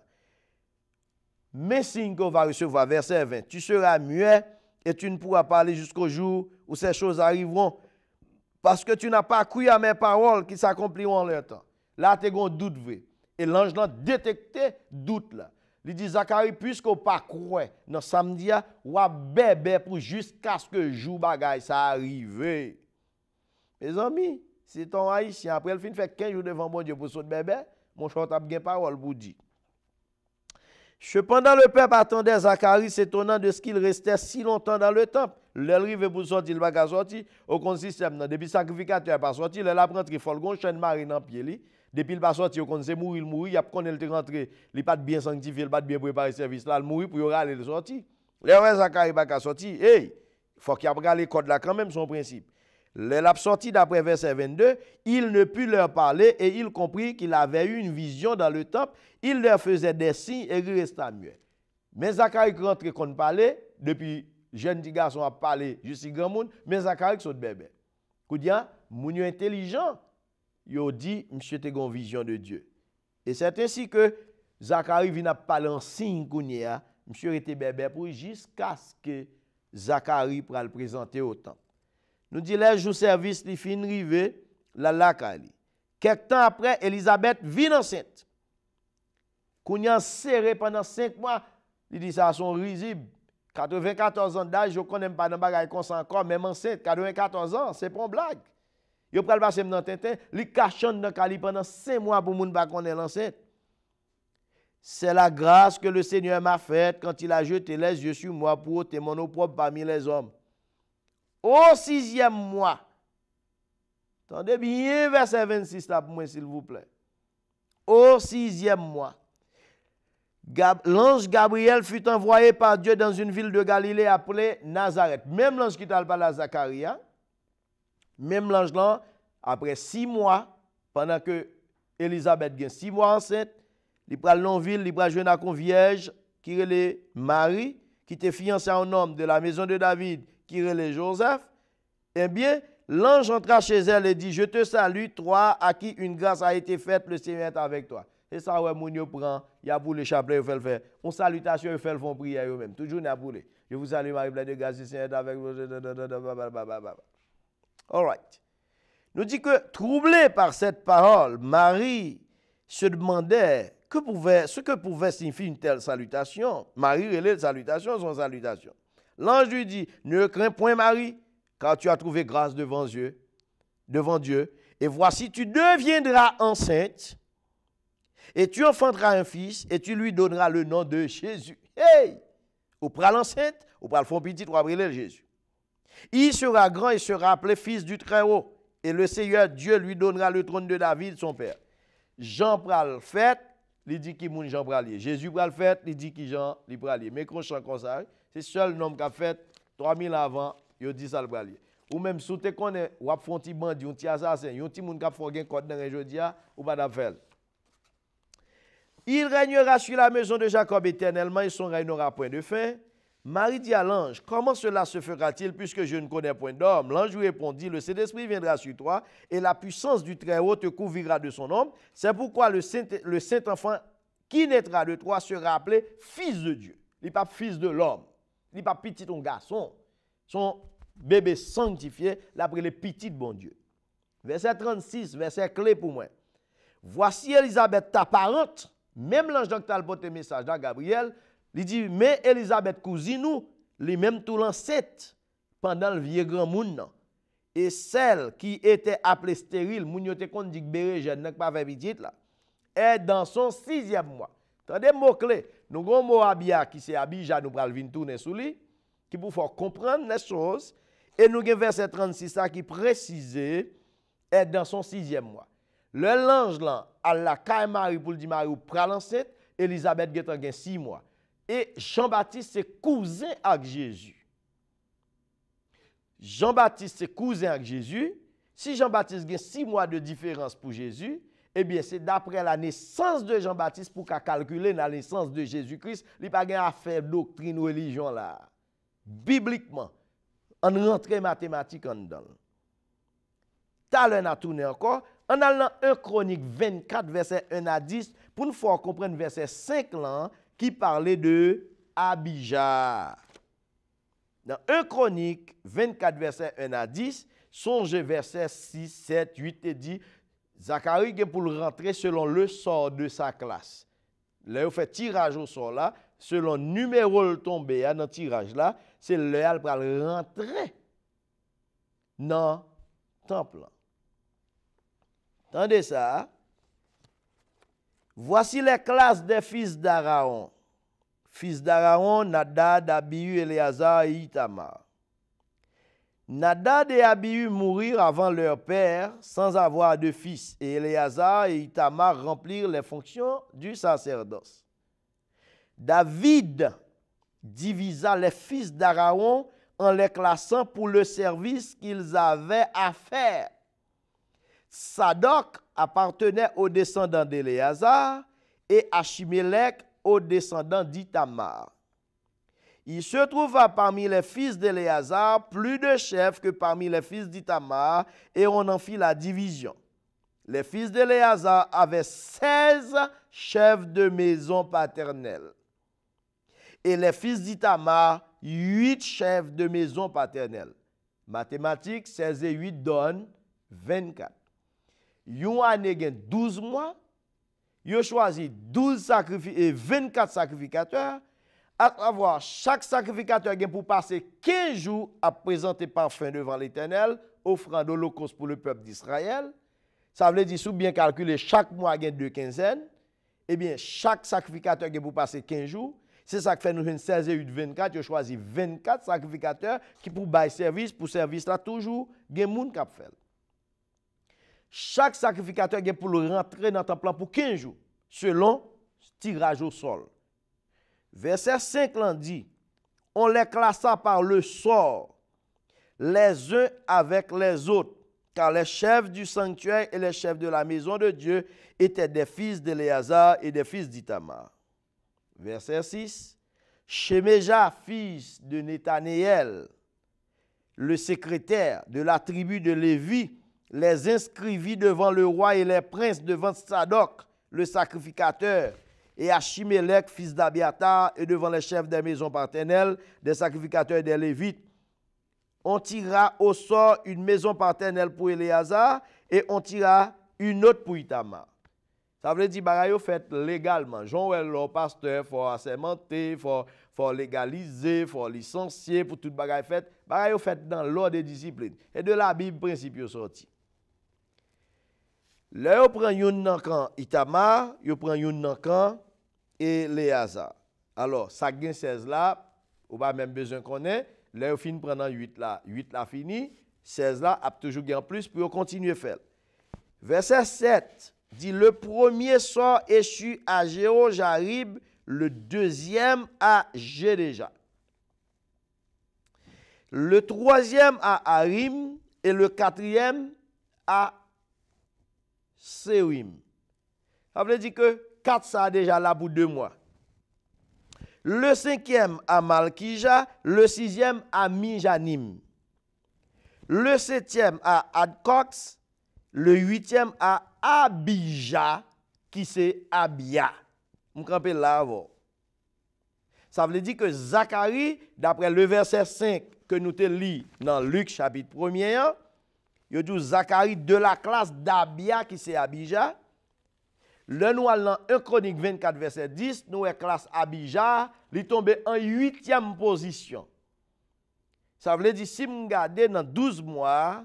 [SPEAKER 2] Mais signe qu'on va recevoir, verset 20, tu seras muet et tu ne pourras parler jusqu'au jour où ces choses arriveront. Parce que tu n'as pas cru à mes paroles qui s'accompliront en leur temps. Là, tu as un doute vrai. Et l'ange l'a détecté, doute là. Il dit, Zacharie, puisqu'on pas croit, dans samedi, ou bébé pour jusqu'à ce que jour bagaille ça arrive. Mes amis, c'est ton haïtien, après le fin fait 15 jours devant mon Dieu pour sauter bébé, mon chante a bien parole pour Cependant, le peuple attendait Zacharie, s'étonnant de ce qu'il restait si longtemps dans le temple l'arrivée pour sortir, il va pas sortir. Au système, depuis le sacrificateur pas sorti, il a rentré, il faut le chaîne marine en pied. Depuis il pas sorti, il sait mourir, il mourir, il a connu le rentré, il pas bien sanctifié, il pas de bien préparé le service là, il mourir pour y aller le sortir. Là, ça il pas sorti. Hey, faut qu'il a le code là quand même son principe. Les sorti d'après verset 22, il ne put leur parler et il comprit qu'il avait eu une vision dans le temple. Il leur faisait des signes et il resta muet. Mais Zacharie rentre qu'on parlait depuis jen di gason ap pale, jesi gen moun, men Zakari kisot bebe. Kou diyan, moun yo entelijan, yo di, msye te gon vijon de Diyo. E setensi ke, Zakari vina pale ansin kounye a, msye rete bebe pou, jiskas ke Zakari pral prezante otan. Nou di lej ou servis li fin rive, la lakali. Kek tan apre, Elisabeth vina sent. Kounyan sere panan 5 mwa, li di sa son rizib, 94 ans d'âge, je ne connais pas de bagaille comme ça encore, même enceinte, 94 ans, c'est pas une blague. je le passer dans tintin, Il cache dans cali pendant 5 mois pour ne pas connaître l'enceinte. C'est la grâce que le Seigneur m'a faite quand il a jeté les yeux sur moi pour ôter mon opprobre parmi les hommes. Au sixième mois, attendez bien verset 26 là pour moi, s'il vous plaît. Au sixième mois, l'ange Gabriel fut envoyé par Dieu dans une ville de Galilée appelée Nazareth. Même l'ange qui parle à même l'ange là, après six mois, pendant que Elisabeth gagne six mois enceinte, il prend ville, il prend à vierge qui est Marie, qui était fiancée à un homme de la maison de David, qui est Joseph. Eh bien, l'ange entra chez elle et dit, je te salue, toi à qui une grâce a été faite, le Seigneur est avec toi. C'est ça ouais moun yo prend, y a pour le chapelet yo le faire. On salutation yo fait le font prière eux même. Toujours n'a pour Je vous salue Marie Blaise de Grâce Sainte avec vous. All right. Nous dit que troublée par cette parole, Marie se demandait que pouvait, ce que pouvait signifier une telle salutation. Marie relève salutation, son salutation. L'ange lui dit, ne crains point Marie, car tu as trouvé grâce devant Dieu, devant Dieu, et voici tu deviendras enceinte et tu enfanteras un fils et tu lui donneras le nom de Jésus. Hey! Au pral enceinte, au pral fond petit, ou le Jésus. Il sera grand et sera appelé fils du Très-Haut. Et le Seigneur Dieu lui donnera le trône de David, son père. Jean pral fête, il dit qui moun Jean pralier. Jésus pral fête, il dit qui Jean pralier. Mais qu'on chante comme ça, c'est seul nom qu'a fait 3000 avant, il dit ça le pralier. Ou même si tu connais, ou a un petit bandit, un petit assassin, un petit moun qui a fait un code dans le ou pas d'affaire. Il régnera sur la maison de Jacob éternellement et son règne n'aura point de fin. Marie dit à l'ange, comment cela se fera-t-il puisque je ne connais point d'homme L'ange lui répondit, le Saint-Esprit viendra sur toi et la puissance du Très-Haut te couvrira de son homme. C'est pourquoi le Saint-Enfant qui naîtra de toi sera appelé fils de Dieu. Il n'est pas fils de l'homme. Il n'est pas petit ton garçon. Son bébé sanctifié, l'après le petit bon Dieu. Verset 36, verset clé pour moi. Voici Elisabeth ta parente Mem lanj doktal pote mesaj la Gabriel, li di, me Elisabeth kouzi nou, li mem tou lan set pandan l vie gran moun nan. E sel ki ete aple steryl, moun yo te kont dik bere jen, nek pa vebi dit la, ete dans son sizyem mwa. Tande mwokle, nou gen mwok abya ki se abija nou pral vintou nesou li, ki pou fò komprend nes chòs, e nou gen verset 36 a ki prezise, ete dans son sizyem mwa. Le lanj lan, à la caille Marie pour dire Marie ou enceinte, Elisabeth gagne gen 6 mois. Et Jean-Baptiste c'est cousin avec Jésus. Jean-Baptiste c'est cousin avec Jésus. Si Jean-Baptiste gagne six mois de différence pour Jésus, eh bien c'est d'après la naissance de Jean-Baptiste pour qu'à calculer la naissance de Jésus-Christ, il pas de à faire doctrine ou religion là. Bibliquement, en rentrée mathématique en dedans. Talon a tourné encore, en allant 1 Chronique 24, verset 1 à 10, pour nous faire comprendre verset 5 là, qui parlait de Abijah. Dans 1 Chronique 24, verset 1 à 10, songe verset 6, 7, 8 et 10, Zacharie est pour rentrer selon le sort de sa classe. Là, il fait tirage au sort là, selon le numéro tombé dans le tirage là, c'est là pour rentrer dans le temple. Tendez ça. Voici les classes des fils d'Araon. Fils d'Araon, Nadad, Abihu, Eleazar et Itamar. Nadad et Abihu mourirent avant leur père sans avoir de fils, et Eleazar et Itamar remplirent les fonctions du sacerdoce. David divisa les fils d'Araon en les classant pour le service qu'ils avaient à faire. Sadoc appartenait aux descendants d'Éléazar et Achimélec aux descendants d'Itamar. Il se trouva parmi les fils d'Éléazar plus de chefs que parmi les fils d'Itamar, et on en fit la division. Les fils d'Éléazar avaient 16 chefs de maison paternelle. Et les fils d'Itamar, 8 chefs de maison paternelle. Mathématiques, 16 et 8 donnent 24 yon année 12 mois, you choisi 12 sacrifices et 24 sacrificateurs, à savoir chaque sacrificateur gain pour passer 15 jours à présenter parfum devant l'Éternel, offrant l'Holocauste pour le peuple d'Israël. Ça veut dire, sous bien calculé, chaque mois gain 2 quinzaines, et eh bien, chaque sacrificateur gain pour passer 15 jours, c'est ça qui fait nous une 16 et 8, 24. yo choisi 24 sacrificateurs qui pour service, pour service là toujours, il y chaque sacrificateur est pour le rentrer dans ton plan pour 15 jours, selon tirage au sol. Verset 5 l'en dit, on les classa par le sort, les uns avec les autres, car les chefs du sanctuaire et les chefs de la maison de Dieu étaient des fils d'Éléazar et des fils d'Itamar. Verset 6, Shemeja, fils de Nethanéel, le secrétaire de la tribu de Lévi, les inscrivit devant le roi et les princes, devant Sadoc, le sacrificateur, et Chimélec, fils d'Abiata, et devant les chefs des maisons paternelles, des sacrificateurs et des Lévites. On tirera au sort une maison paternelle pour Éléazar et on tirera une autre pour Itamar. Ça veut dire que fait légalement. Jean le pasteur, il faut assermenter, faut, légaliser, il faut licencier pour toute bagaille fait. Bagaille fait dans l'ordre des disciplines. Et de la Bible, principe sorti. Là, on prend yon nan kan Itamar, prend yon nan kan Léaza. Alors, ça gagne 16 là, on pas même besoin qu'on ait. Là, on finit prendre 8 là. 8 là fini, 16 là, a toujours en plus, puis on continue à faire. Verset 7 dit Le premier sort échu à Jéhojarib, le deuxième à déjà. Le troisième à Harim et le quatrième à Sewim. Ça veut dire que 4 ça a déjà là pour deux mois. Le cinquième à Malkija, le sixième à Mijanim. Le septième à Adcox, le huitième à Abija, qui c'est Abia. là avant. Ça veut dire que Zacharie, d'après le verset 5 que nous te lis dans Luc chapitre 1er, Yo eu Zacharie de la classe d'Abia qui c'est Abija. Le nous dans 1 Chronique 24 verset 10, nous la e classe Abija, il tombé en 8e position. Ça veut dire si me regarde dans 12 mois,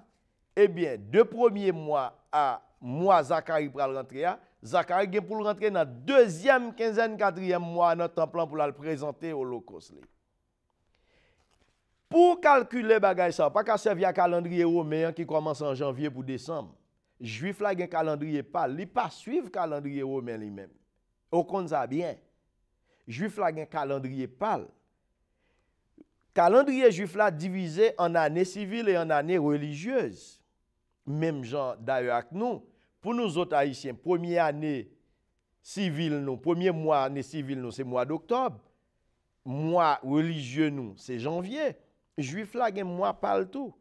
[SPEAKER 2] eh bien deux premiers mois à mois Zacharie pour rentrer, Zacharie pour rentrer dans deuxième quinzaine quatrième mois dans plan plan pour le présenter au locos. pou kalkule bagay sa, pa ka se via kalandriye omen, ki komanse an janvye pou desem, jwif la gen kalandriye pal, li pa suiv kalandriye omen li men, o kon za bien, jwif la gen kalandriye pal, kalandriye jwif la divize an ane sivil, e an ane religyez, menm jan dayo ak nou, pou nou zot aisyen, pwemye ane sivil nou, pwemye mwa ane sivil nou, se mwa d'oktob, mwa religye nou, se janvye, juif là moi parle tout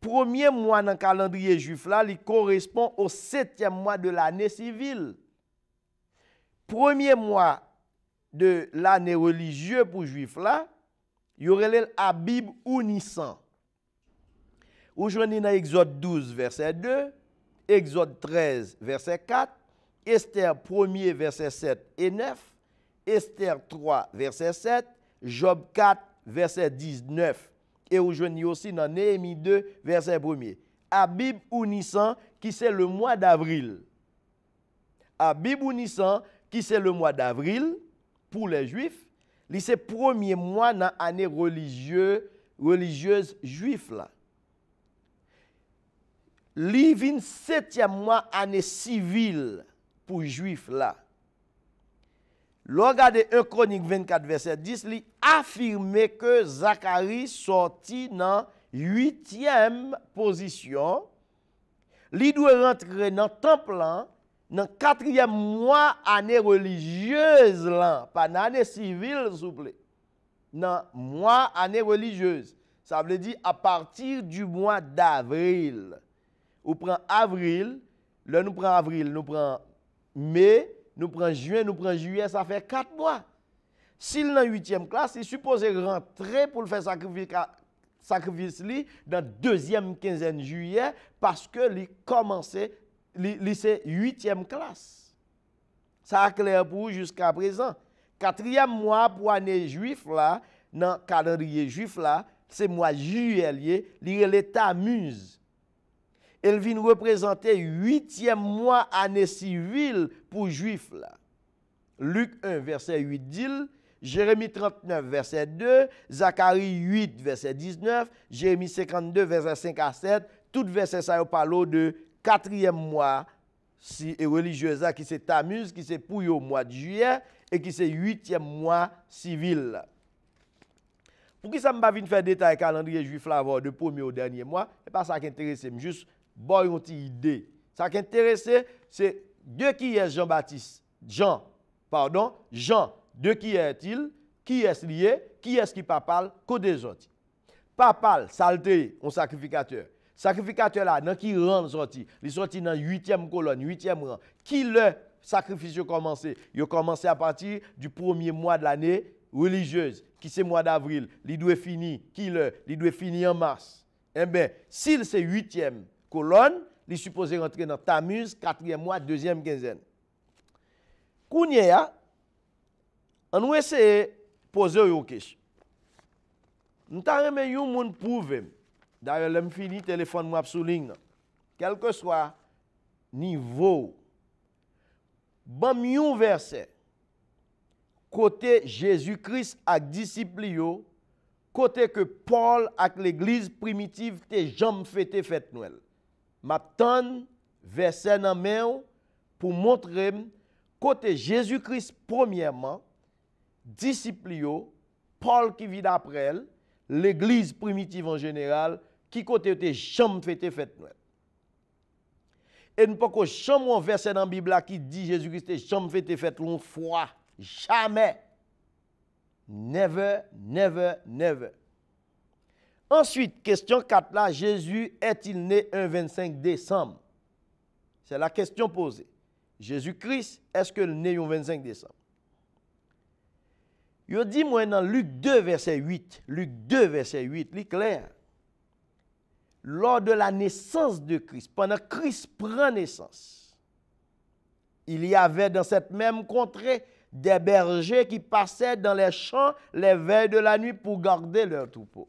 [SPEAKER 2] Premier mois dans le calendrier juif là, il correspond au septième mois de l'année civile. Premier mois de l'année religieuse pour juif là, il y aurait Habib ou Nissan. Aujourd'hui, dans Exode 12, verset 2, Exode 13, verset 4, Esther 1, verset 7 et 9, Esther 3, verset 7, Job 4, verset 19 et vous aussi dans Néhémie 2, verset 1er. Abib ou qui c'est le mois d'avril. Abib ou qui c'est le mois d'avril pour les Juifs, c'est premier mois dans l'année religieuse, religieuse juive. là. septième mois année civile pour Juifs là. Regardez 1 Chronique 24, verset 10, il affirme que Zacharie sortit dans huitième position. Il doit rentrer dans le temple, dans le quatrième mois, année religieuse, pas dans l'année civile, s'il vous plaît. Dans le mois, année religieuse. Ça veut dire à partir du mois d'avril. On prend avril, là nous prend avril, nous prend mai, nous prenons juin, nous prenons juillet, ça fait quatre mois. S'il est en 8 classe, il est supposé rentrer pour le faire sacrifice dans la deuxième quinzaine juillet parce que il commencé, lycée 8e classe. Ça a clair pour jusqu'à présent. Quatrième mois pour année juif là, dans le calendrier juif là, c'est mois juillet, il est l'état muse elle vient représenter huitième mois année civile pour Juifs. Luc 1, verset 8 dit, Jérémie 39, verset 2, Zacharie 8, verset 19, Jérémie 52, verset 5 à 7, tout verset ça parle de quatrième mois si, et religieuse qui s'est Tamuz, qui c'est pour au mois de juillet et qui c'est huitième mois civil. Pour qui ça me pas faire détail calendrier juif là de premier au dernier mois, c'est pas ça qui intéresse, juste bon, une idée. Ça qui c'est de qui est Jean-Baptiste Jean, pardon, Jean, de qui est-il Qui est lié Qui est-ce qui papal Côté des autres. Papal, saleté, un sacrificateur. Sacrificateur là, dans qui rend sorti Il sorti dans 8e colonne, 8e rang. Qui le sacrifice a commencé Il ont commencé à partir du premier mois de l'année religieuse, qui c'est mois d'avril. Il doit finir, qui le Il doit finir en mars. Eh bien, s'il c'est huitième e Koulon, li suppose rentre nan Tamuz, katryen mwa, dezyen genzen. Kounye ya, an weseye pose yo kish. Nta reme yon moun pouve, daye lem fini, telefon mwa pso ling, kelke swa, nivou. Bam yon verse, kote Jezu Kris ak disiplio, kote ke Paul ak l'Eglise primitiv te jom fete fete nouel. Ma tan versè nan mè ou pou montre kote Jésus-Christ premièman, disiplio, Paul ki vide aprel, l'Eglise primitiv en jeneral, ki kote e ou te chanm fète fèt nouè. E nou pa ko chanm ou versè nan Bibla ki di Jésus-Christ te chanm fète fèt nouè, fwa, chanmè, never, never, never. Ensuite, question 4 là, Jésus est-il né un 25 décembre C'est la question posée. Jésus-Christ, est-ce que né un 25 décembre Il dit moi dans Luc 2 verset 8, Luc 2 verset 8, il est clair. Lors de la naissance de Christ, pendant que Christ prend naissance, il y avait dans cette même contrée des bergers qui passaient dans les champs les veilles de la nuit pour garder leurs troupeaux.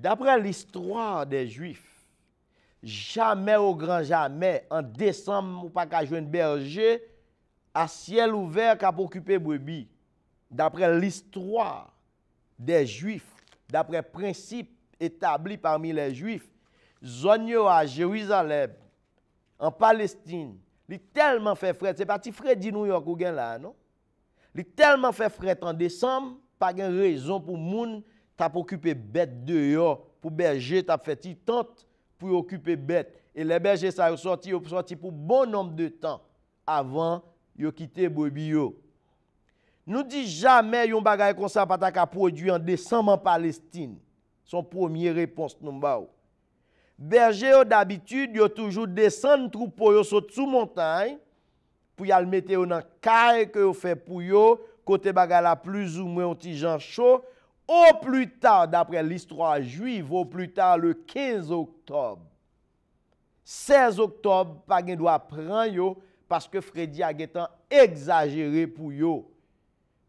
[SPEAKER 2] D'après l'histoire des Juifs, jamais au grand jamais, en décembre, ou pas qu'à jouer berger à ciel ouvert qu'a occupé brebis. D'après l'histoire des Juifs, d'après principe établi parmi les Juifs, zone à Jérusalem, en Palestine, il tellement fait fret, c'est parti fret dit New York ou là, non? Il tellement fait fret en décembre, pas de raison pour gens tu as occupé bête dehors pour berger, tu as fait une tente pour occuper bête. Et les bergers ça sorti, sorti, sorti pour bon nombre de temps avant de quitter Bobio. Nous dis jamais yon bagay comme ça pas produit en décembre en Palestine. Son premier réponse nous bah, oh. Berger d'habitude yo toujours descendre troupeau yo saute sous montagne pour y mettre dans caille que yo fait pour yo côté bagay la plus ou moins un petit chaud Ou plus tard, d'apre list 3 juiv, ou plus tard le 15 oktob. 16 oktob, pa gen do apren yo, paske Fredy ag etan exagere pou yo.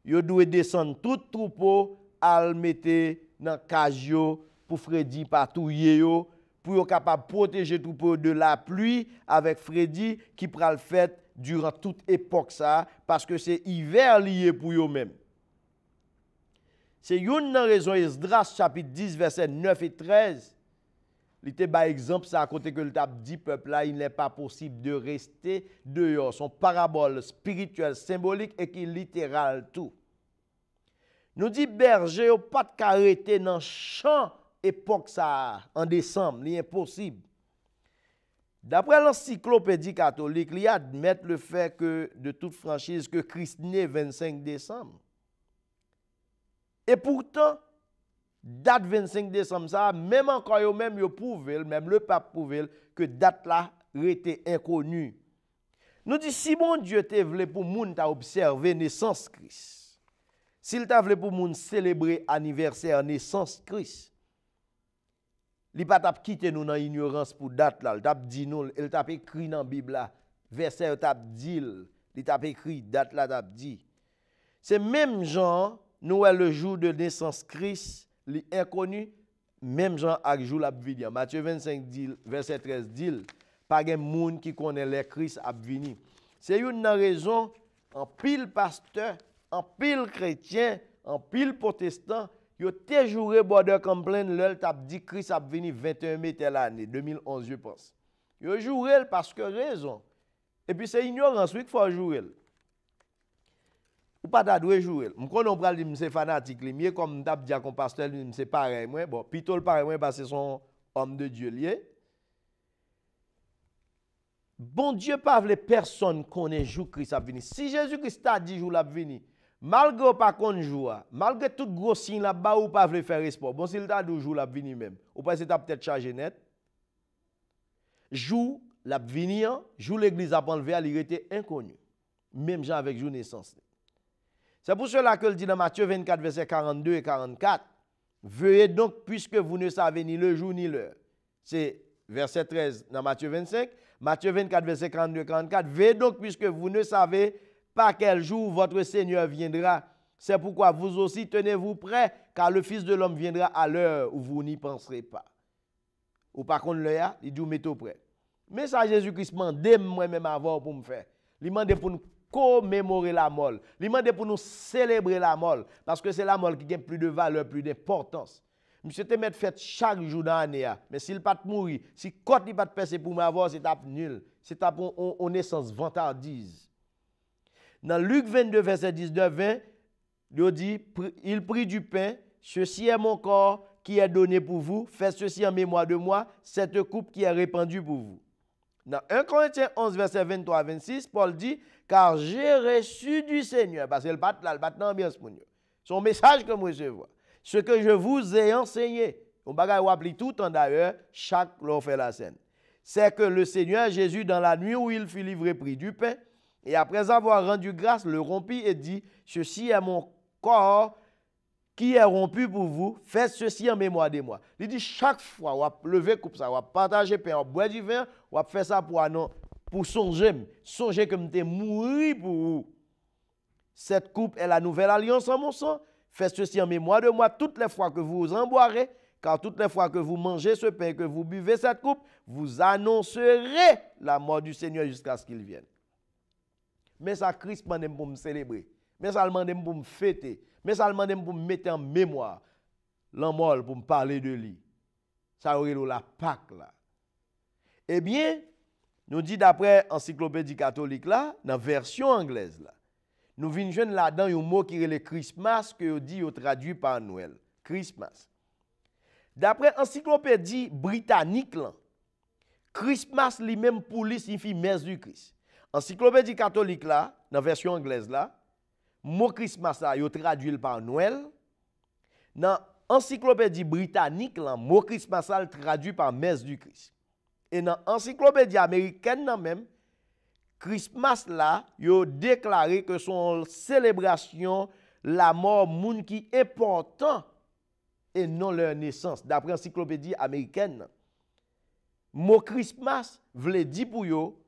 [SPEAKER 2] Yo do e desen tout troupeau al mette nan kaj yo pou Fredy patou ye yo, pou yo kapap proteje troupeau de la pluie avèk Fredy ki pral fèt duran tout epok sa, paske se iver liye pou yo menm. Se yon nan rezon es dras, chapit 10, verset 9 et 13, li te ba ekzamp sa akote ke li tap di pep la, li ne pa posib de reste deyo, son parabole spirituel, simbolik, e ki literal tou. Nou di berge, yo pat ka rete nan chan epok sa, an desam, li en posib. Dapre l'encyklopedie katolik, li admet le fe ke de tout franchise ke kristine 25 desam. Et pourtant, date 25 décembre, mèm an kayo mèm yo pouvel, mèm le pape pouvel, ke date la rete inconu. Nou di, si bon die te vle pou moun ta observe nesans kris, si l ta vle pou moun selebrer aniversè an nesans kris, li pa tap kite nou nan ignorans pou date la, l tap di nou, l tap ekri nan bibla, versè l tap dil, l tap ekri, date la tap di. Se mèm jan, nous le jour de naissance Christ, l'inconnu, même Jean avec jour l'abvini. Matthieu 25, verset 13 dit, pas de monde qui connaît le Christ venir. C'est une raison, en pile pasteur, en pile chrétien, en pile protestant, il ont toujours border complain, leur tap dit Christ venir 21 mai telle année, 2011 je pense. Ils ont joué parce que raison. Et puis c'est ignorance qu'il faut jouer. Ou pa ta dwe jurel. M konon pral di mse fanatik li. Mye kom m dab diakon pastel, mse paremwe. Bon, pito l paremwe, pa se son om de Diyo liye. Bon, Diyo pa vle person konen jou kris ap vini. Si Jezou kris ta di jou l ap vini, malge ou pa konjoua, malge tout gros sin la ba ou pa vle fere sepo, bon, si l ta dwe jou l ap vini mem. Ou pa se ta ptet chaje net. Jou l ap vini, jou l eglis ap anl veal, yre te inkonyo. Mem jan avek jou nesans ne. C'est pour cela que le dit dans Matthieu 24, verset 42 et 44, Veuillez donc, puisque vous ne savez ni le jour ni l'heure. C'est verset 13 dans Matthieu 25. Matthieu 24, verset 42 et 44. Veuillez donc, puisque vous ne savez pas quel jour votre Seigneur viendra. C'est pourquoi vous aussi tenez-vous prêts, car le Fils de l'homme viendra à l'heure où vous n'y penserez pas. Ou par contre, l'heure, il dit, mettez-vous prêt. Mais ça, Jésus-Christ m'a demandé moi-même avant pour me faire. Il m'a demandé pour nous commémorer la mort. Il est pour nous célébrer la mort. Parce que c'est la mort qui a plus de valeur, plus d'importance. Monsieur te met fête chaque jour dans l'année. Hein. Mais s'il pas mourir, si quand il pas de passer pour m'avoir, c'est nul. C'est à on, naissance vantardise. Dans Luc 22, verset 19, 20, il dit, il prit du pain, ceci est mon corps qui est donné pour vous, faites ceci en mémoire de moi, cette coupe qui est répandue pour vous. Dans 1 Corinthiens 11, verset 23 à 26, Paul dit Car j'ai reçu du Seigneur, parce qu'il bat là, le bat dans l'ambiance. Son message que moi je vois. Ce que je vous ai enseigné, on va tout en d'ailleurs, chaque l'on fait la scène. C'est que le Seigneur Jésus, dans la nuit où il fut livré, prit du pain, et après avoir rendu grâce, le rompit et dit Ceci est mon corps qui est rompu pour vous, faites ceci en mémoire de moi. Il dit chaque fois, on va lever coupe ça, on va partager pain, on boire du vin, on va faire ça pour non, pour songer, songer que m'était mouru pour vous. Cette coupe est la nouvelle alliance en mon sang. Faites ceci en mémoire de moi toutes les fois que vous en boirez, car toutes les fois que vous mangez ce pain, que vous buvez cette coupe, vous annoncerez la mort du Seigneur jusqu'à ce qu'il vienne. Mais ça, Christ m'a pour me célébrer. Mais ça, demandé pour me fêter. Mè salman dèm pou mète an mèmoa lan mol pou m'pale de li. Sa orèl ou la pak eh la. Ebyen, nou di dapre ansiklopèdi katolik la, nan versyon anglèz la. Nou vin jèn la dan yon mò kirele Christmas ke yon di yon tradwi pa an Noël. Christmas. Dapre ansiklopèdi britanik lan, Christmas li mèm pou lis yon fi mèz du Christ. Ansiklopèdi katolik la, nan versyon anglèz la, mot Christmas la traduit par Noël. Dans l'encyclopédie britannique, le mot Christmas est traduit par messe du Christ. Et dans l'encyclopédie américaine même, Christmas là, yo déclaré que son célébration la mort moun qui est important et non leur naissance d'après l'encyclopédie américaine. Mot Christmas veut dire pour yo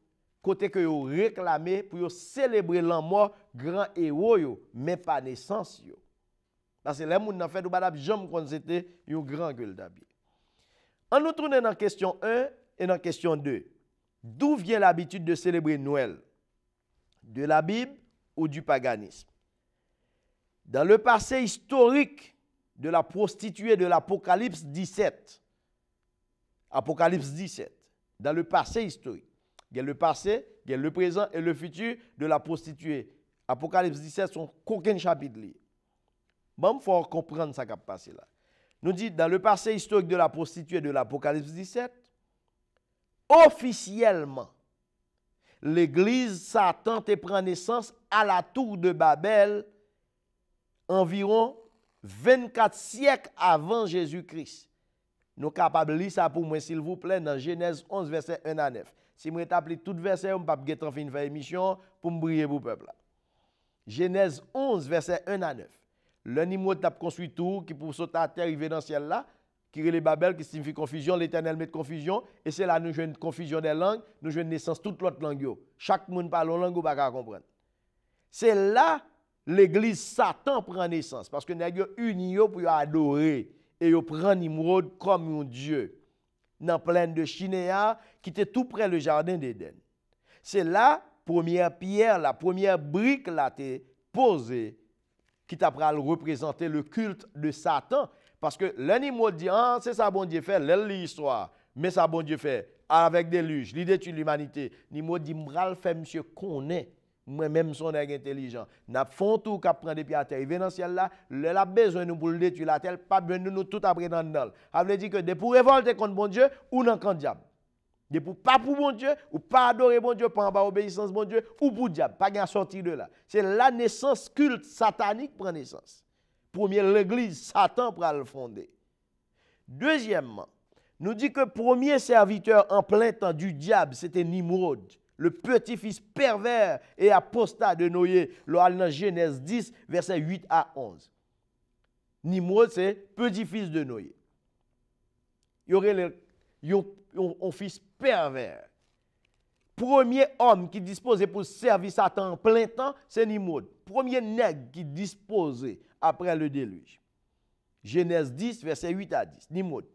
[SPEAKER 2] côté que yo réclamé pour célébrer l'amour mort grand héros mais pas naissance Parce que les gens n'ont fait ou badab jamais qu'on c'était un grand gueule d'abie. En nous tournant dans question 1 et dans question 2. D'où vient l'habitude de célébrer Noël De la Bible ou du paganisme Dans le passé historique de la prostituée de l'Apocalypse 17, Apocalypse 17, dans le passé historique, il y a le passé, il y a le présent et le futur de la prostituée. Apocalypse 17, son aucun chapitre. Il faut comprendre ce qui a passé là. Nous dit dans le passé historique de la prostituée de l'Apocalypse 17, officiellement, l'Église Satan et prend naissance à la tour de Babel environ 24 siècles avant Jésus-Christ. Nous capables de lire ça pour moi, s'il vous plaît, dans Genèse 11, verset 1 à 9. Si je rétablis tout verset, je ne pas faire une émission pour me briller pour le peuple. Genèse 11, verset 1 à 9. Le Nimrod a construit tout, qui pour sauter à terre, arriver dans le ciel là, qui est le Babel, qui signifie confusion, l'éternel met confusion, et c'est là nous une confusion des langues, nous jouons naissance toute l'autre langue. Chaque monde parle une langue, ne pouvez pas comprendre. C'est là l'église Satan prend naissance, parce que nous avons unis pour adorer, et vous prend Nimrod comme un Dieu dans la plaine de Chinéa, qui était tout près le jardin d'Éden. C'est là, première pierre, la première brique, là, t'es posée, qui t'a représenter le culte de Satan. Parce que l'animal dit, ah, c'est ça bon Dieu fait, l'histoire, mais ça bon Dieu fait, avec des luges, l'idée de l'humanité. L'animal dit, m'ral fait monsieur est même son est intelligent. N'a font tout prendre des depuis à terre. Il là, besoin nous pour détruire la terre, pas besoin nous tout après dans le Il a dit que de pour révolter contre bon Dieu ou non contre diable. De pour pas pour bon Dieu ou pas adorer bon Dieu, pas en bas obéissance bon Dieu ou pour diable, pas de sortir de là. C'est la naissance culte satanique prend naissance. Premier l'église Satan pour le fonder. Deuxièmement, nous dit que premier serviteur en plein temps du diable, c'était Nimrod le petit-fils pervers et apostat de Noé, dans Genèse 10, verset 8 à 11. Nimrod, c'est petit-fils de Noé. Il y aurait un fils pervers. Premier homme qui disposait pour servir Satan en plein temps, c'est Nimrod. Premier nègre qui disposait après le déluge. Genèse 10, verset 8 à 10. Nimrod.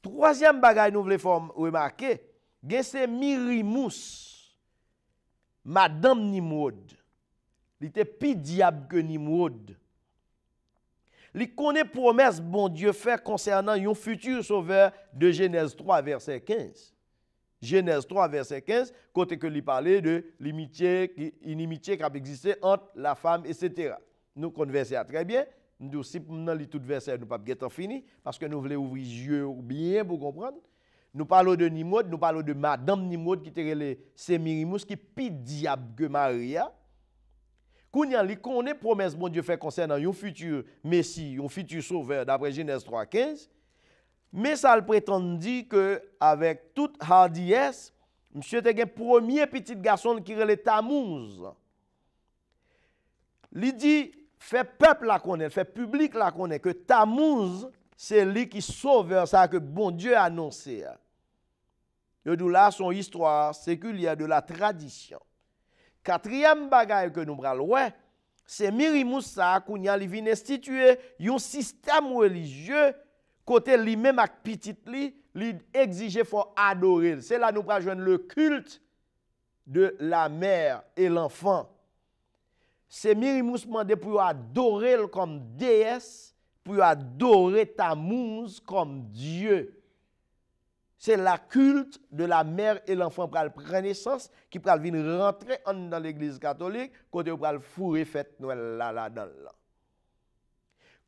[SPEAKER 2] Troisième bagaille, nous voulons remarquer, c'est Mirimous. Madame Nimrod, il était plus diable que Nimrod. Il connaît promesse bon Dieu fait concernant un futur sauveur de Genèse 3, verset 15. Genèse 3, verset 15, côté que lui parlait de l'inimitié qui a existé entre la femme, etc. Nous conversons très bien. Nous aussi, pour nous, tout verset, nous pas fini, parce que nous voulons ouvrir les yeux bien pour comprendre. Nous parlons de Nimrod, nous parlons de Madame Nimrod qui était le Semirimus, qui plus diable que Maria. qu'on li connaît promesse bon Dieu fait concernant un futur Messie, un futur sauveur d'après Genèse 3:15. Mais ça le prétend dire que avec toute hardiesse, monsieur était le premier petit garçon qui le Tamouz. Il dit fait peuple la connaître, fait public la connaître que Tamouz c'est lui qui sauve ça que bon Dieu a annoncé. Et dis là son histoire c'est qu'il y a de la tradition. Quatrième bagaille que nous loin, c'est Mirimoussa qui a un système religieux côté lui-même avec petit lui, lui adorer. C'est là nous prenons le culte de la mère et l'enfant. C'est qui qui demandé pour adorer comme déesse pour adorer ta mousse comme Dieu. C'est la culte de la mère et l'enfant pour prendre naissance qui pour rentrer dans l'église catholique, côté pour le fourrer fête Noël là, là, dans là.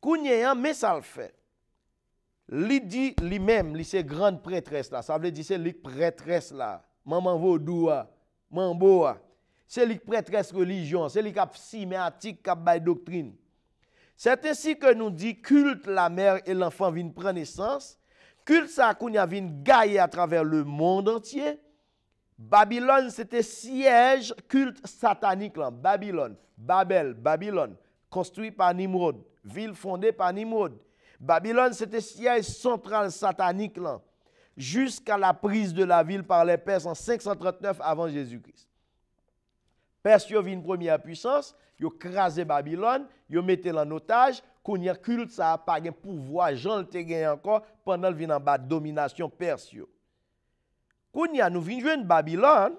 [SPEAKER 2] Kounyéan hein, mais ça le fait. Li dit lui-même, li c'est grande prêtresse là. Ça veut dire c'est lui prêtresse là. Maman Vaudoua, a. C'est lui prêtresse religion, c'est lui qui a psy, qui doctrine. C'est ainsi que nous dit culte la mère et l'enfant viennent prendre naissance. Culte sa à vient gailler à travers le monde entier. Babylone, c'était siège culte satanique. Là. Babylone, Babel, Babylone, construit par Nimrod, ville fondée par Nimrod. Babylone, c'était siège central satanique là, jusqu'à la prise de la ville par les Perses en 539 avant Jésus-Christ. vit une première puissance, Yo kraze Babilon, yo mette lan otaj, koun ya kult sa apage pou vwa janl te gen ankon pandan vinan bat dominasyon persyo. Koun ya nou vinjwen Babilon,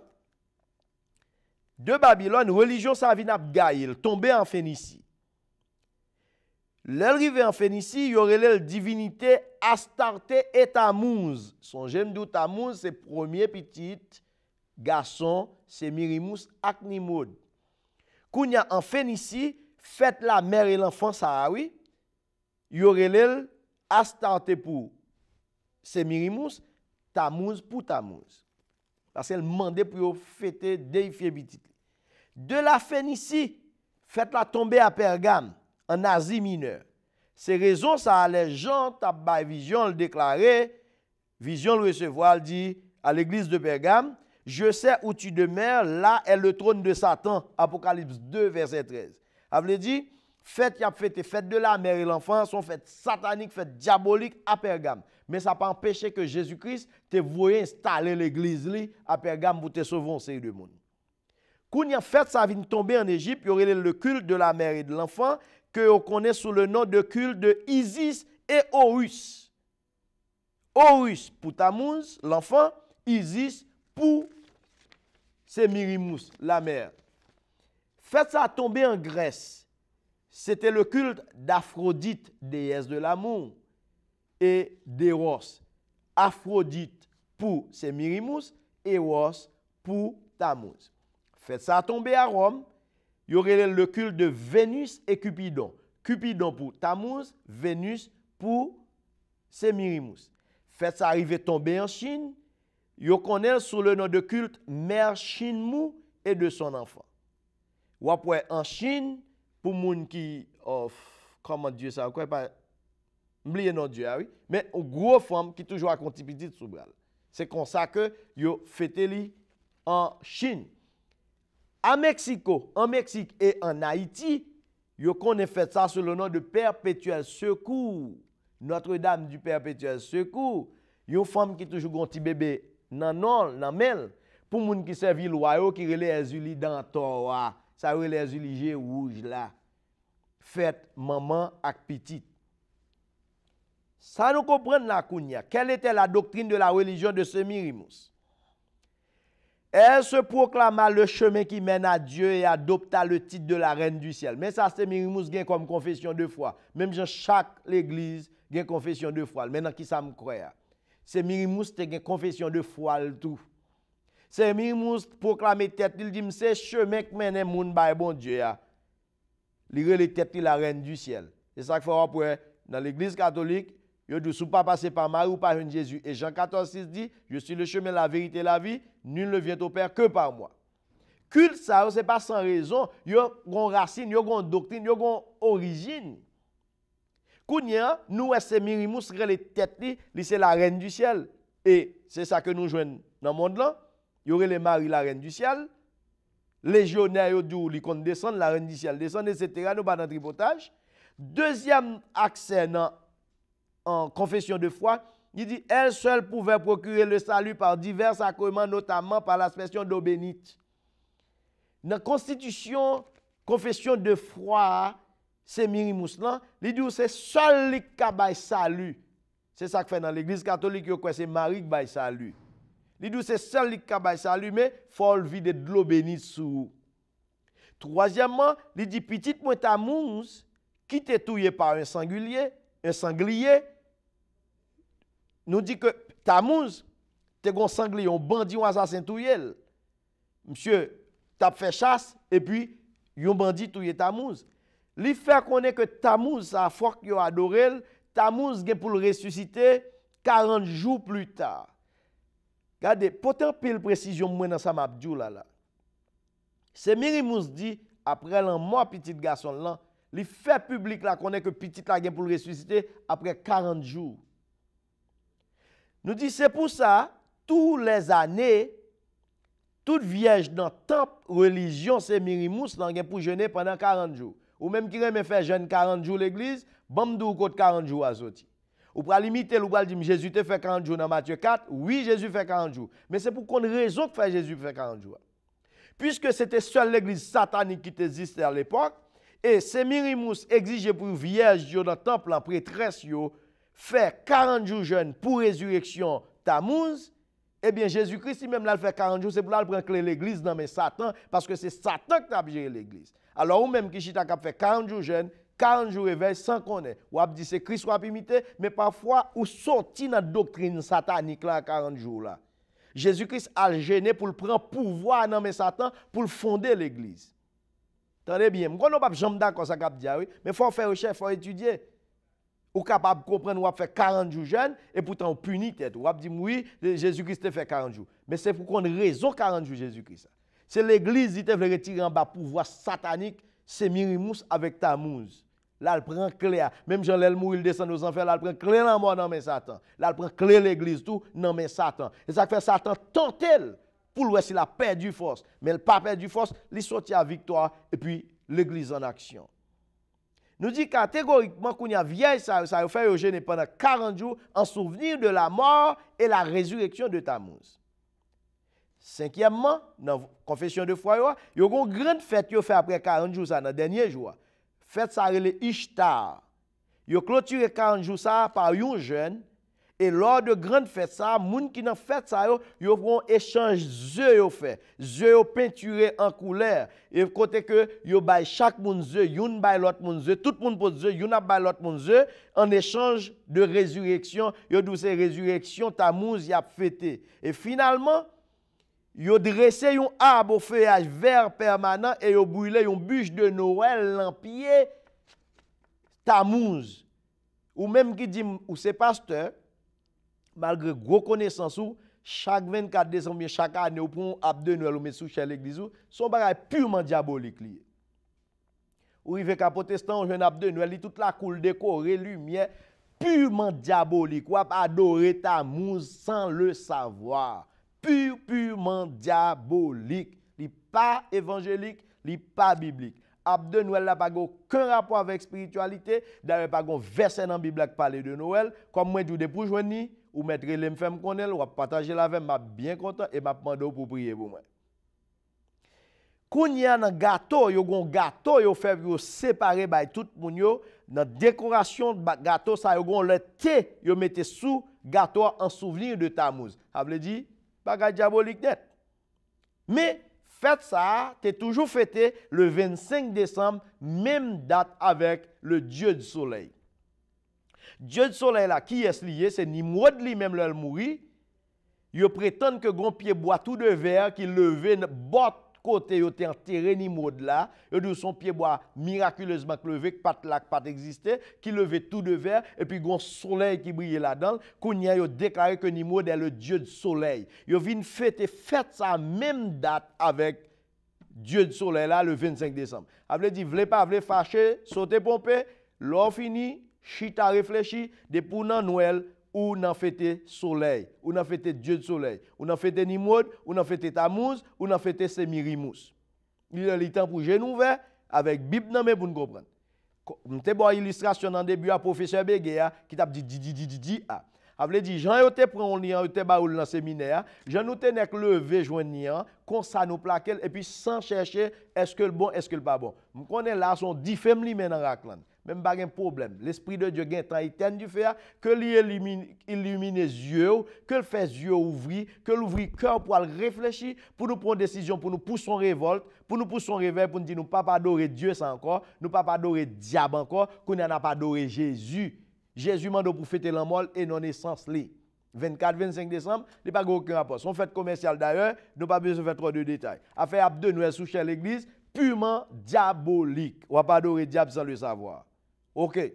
[SPEAKER 2] de Babilon, relijyon sa vin ap gayil, tombe an fenisi. Lèl rive an fenisi, yore lèl divinite astarte et amouz. Son jemdou tamouz se promye pitit, gason se mirimous akni moun. Kou nyan an fè nisi fèt la mèr e l'enfant sa awi, ah yore lèl astante pou semirimous, tamous pou tamous. La sèl mandè pou yo fètè dey fè bitit. De la fè nisi fèt la tombe a Pergam, an nazi mineur. Se rezon sa a lè jant ap ba vizyon l deklarè, vizyon l recevo al di a l'eglis de Pergam, Je sais où tu demeures, là est le trône de Satan. Apocalypse 2, verset 13. Ça dit, dit? fête a fêté, fête de la mère et l'enfant, sont fêtes sataniques, fêtes diaboliques à Pergame. Mais ça n'a pas empêché que Jésus-Christ te voyait installer l'église à Pergame pour te sauver série de monde. Quand il a fait ça vient tomber en Égypte, il y aurait le culte de la mère et de l'enfant que on connaît sous le nom de culte de Isis et Horus. Horus pour Tammuz, l'enfant, Isis pour c'est la mer. Faites ça tomber en Grèce. C'était le culte d'Aphrodite, déesse de l'amour, et d'Eros. Aphrodite pour c'est et Eros pour Tammuz. Faites ça tomber à Rome. Il y aurait le culte de Vénus et Cupidon. Cupidon pour Tammuz, Vénus pour Sémirimus. Faites ça arriver tomber en Chine. Yo connaît sous le nom de culte Mère Shinmu et de son enfant. Ou après en Chine, pour moun qui, oh, comment Dieu ça, quoi, pas, oublier notre Dieu, ah oui, mais une grosse femme qui toujours a conti petit sous C'est comme ça que yo fêté en Chine. À Mexico, en Mexique et en Haïti, yo connaît ça sous le nom de perpétuel secours. Notre-Dame du perpétuel secours. Une femme qui toujours un petit bébé non, non, non, mel, pour moun qui servi loyaux qui dans Torah, ça rouge là. Faites maman ak petit. Ça nous comprend la Quelle était la doctrine de la religion de Semirimus? Elle se proclama le chemin qui mène à Dieu et adopta le titre de la reine du ciel. Mais ça, Semirimus gagne comme confession de foi. Même chaque l'église gagne confession de foi. Maintenant, qui ça me croit? c'est Mirimous qui a une confession de foi tout. C'est Mirimous qui proclame tête, il dit, c'est chemin qui mène monde par bon Dieu. Il les tête la reine du ciel. C'est ça qu'il faut après, dans l'église catholique, il ne sous pas passer par Marie ou par Jésus. Et Jean 14, dit, je suis le chemin, la vérité, la vie, nul ne vient au Père que par moi. Culte, ça, ce n'est pas sans raison. Il y a une racine, il y une doctrine, il y une origine nous, c'est les têtes, c'est la reine du ciel. Et c'est ça que nous jouons dans le monde là. Il y aurait les maris, la reine du ciel. Légionnaires, ils descendent, la reine du ciel descend, etc. Nous, pas dans tripotage. Deuxième accès en confession de foi, il dit Elle seule pouvait procurer le salut par divers sacrements, notamment par l'aspersion d'eau bénite. Dans la constitution, confession de foi, c'est miri là, il dit c'est seul qui a salut. C'est ça que fait dans l'église catholique, c'est Marie qui a salut. Il dit c'est seul qui a salut, mais il faut vide de l'eau bénite sous. Troisièmement, il dit petite moi ta mousse qui t'est touillée par un sanglier, un sanglier. Nous dit que ta mousse, t'es un sanglier, un bandit, un assassin touillé. Monsieur, t'as fait chasse et puis un bandit touillé ta mousse. Li fait connaît que Tamouz a fort a adoré, Tamouz gen pour le ressusciter 40 jours plus tard. Gardez pourtant pile précision moi dans sa là là. C'est Mirimous dit après l'an mort petit garçon là, fait public là connaît que petit là pour le ressusciter après 40 jours. Nous dit c'est pour ça tous les années toute vierge dans temple religion c'est Mirimous est pour jeûner pendant 40 jours. Ou même qui remet faire jeûne 40 jours l'église, bam dou 40 jours à Zoti. Ou pour limiter, ou pour dire Jésus te fait 40 jours dans Matthieu 4, oui, Jésus fait 40 jours. Mais c'est pour qu'on raison que Jésus fait 40 jours. Puisque c'était seule l'église satanique qui existait à l'époque, et Semirimous exigeait pour vierge dans le temple, en prêtresse, faire 40 jours jeûne pour résurrection Tamuz, eh bien, Jésus-Christ, lui-même, l'a fait 40 jours, c'est pour là l'église dans mais Satan, parce que c'est Satan qui a géré l'église. Alors, ou même qui chita kap fait 40 jours jeûne, 40 jours réveil sans connaître. Ou a dit c'est Christ ou a imité, mais parfois ou sorti dans la doctrine satanique là 40 jours là. Jésus-Christ a gêné pour le prendre pouvoir dans mes Satan pour fonder l'église. Tenez bien, je ne pas jamais d'accord ça dit ah oui, mais faut faire recherche, il faut étudier. Ou capable de comprendre ou fait 40 jours jeune et pourtant on punit tête. Ou a dit oui, Jésus-Christ a fait 40 jours. Mais c'est pour qu'on raison 40 jours Jésus-Christ. C'est l'église qui te veut retirer en bas pouvoir satanique, c'est Mirimous avec Tammuz. Là, elle prend clair, Même Jean Lel il descend aux enfers, là, elle prend clair la mort, non, mais Satan. Là, elle prend clé l'église, tout, dans mais Satan. Et ça fait Satan tenter pour l'ouest, il a perdu force. Mais il n'a pas perdu force, il sortit à victoire, et puis l'église en action. Nous dit catégoriquement qu'on y a vieille, ça, ça fait pendant 40 jours en souvenir de la mort et la résurrection de Tammuz. Cinquièmement, dans la confession de foi, il y a une grande fête qui fait après 40 jours, dans le dernier jour. Fête ça, le Ishtar. Yo clôture clôturé 40 jours ça par un jeune. Et lors de grande fête... ça, gens qui ont fait ça, ils ont échange d'œufs, ils fait, yeux peinturés en couleur. Et côté que, ils ont chaque monde d'œufs, ils bay l'autre monde tout le monde pose fait ils monde en échange de résurrection, ils ont fait c'est résurrection, ont ils a fêté. Et finalement, Yo dressé un arbre au feuillage vert permanent et yo brûlé une bûche de Noël en pied Ou même qui dit ou c'est pasteur malgré gros connaissance ou chaque 24 décembre chaque année ou pour un de Noël ou met sous chez l'église ou son bagage purement diabolique Ou il ka protestant un jeune de Noël, li toute la coule décorée, lumière purement diabolique, ou adorer tamouz sans le savoir purement diabolique. Il pas évangélique, il pas biblique. Abde Noël n'a pas aucun rapport avec spiritualité. D'ailleurs, pas un verset dans la Bible qui parle de Noël. Comme moi, je pour joindre, ou mettre les femmes qu'on est, ou partager la veine. je suis bien content et je demande pour prier pour moi. Quand il y a un gâteau, il y a un gâteau, il fait séparer par tout le monde. Dans la décoration du gâteau, ça, il y a un thé, il mettez sous gâteau en souvenir de Tammuz. Ça veut dire, de diabolique net. Mais faites ça, tu toujours fêté le 25 décembre, même date avec le Dieu du soleil. Dieu du soleil là, qui est lié, c'est de lui-même le Mouri. Ils prétendent que gon pied tout de verre qu'il levait bot côté où était enterré là, et de son pied bois miraculeusement levé, pas lac pas existait qui levait tout de vert, et puis un soleil qui brillait là-dedans, qu'on y a déclaré que mode est le dieu du soleil. Ils vinn fêter, fête sa même date avec Dieu du soleil là, le 25 décembre. avle dit, voulez pas, voulez fâcher, sauter pomper l'eau fini, chita réfléchi, des pour Noël, ou n'a fêté soleil, ou n'a fêté Dieu de soleil, ou n'a fêté Nimrod, ou n'a fêté Tammuz, ou n'a fêté Semirimouz. Il est le temps pour nous vers avec Bible dans pour nous comprendre. bon illustration dans début à professeur Bégué, hein, qui t'a dit dit, dit, dit, dit, dit a. dit Jean vais te prend on lien était te ba ou dans séminaire, hein. Jean nous te le levé qu'on comme ça nous plaquer et puis sans chercher est-ce que le bon est-ce que le pas bon. est là son dix femmes li men dans même pas un problème. L'Esprit de Dieu gagne temps éternel du fait que lui illumine, illumine les yeux, que le fait yeux ouvrir, que l'ouvre cœur pour réfléchir, pour nous prendre décision, pour nous pousser en révolte, pour nous pousser en réveil, pour nous dire nous pas adorer Dieu sans encore, nous pas adorer diable encore, qu'on n'a pas adoré Jésus. Jésus m'a pour fêter l'amour et non essence. 24, 25 décembre, il n'y a pas aucun rapport. Son fête commercial d'ailleurs, nous pas besoin de faire trop de détails. Affaire Abde nous sommes sous l'église, purement diabolique. On va pas adorer diable sans le savoir. OK.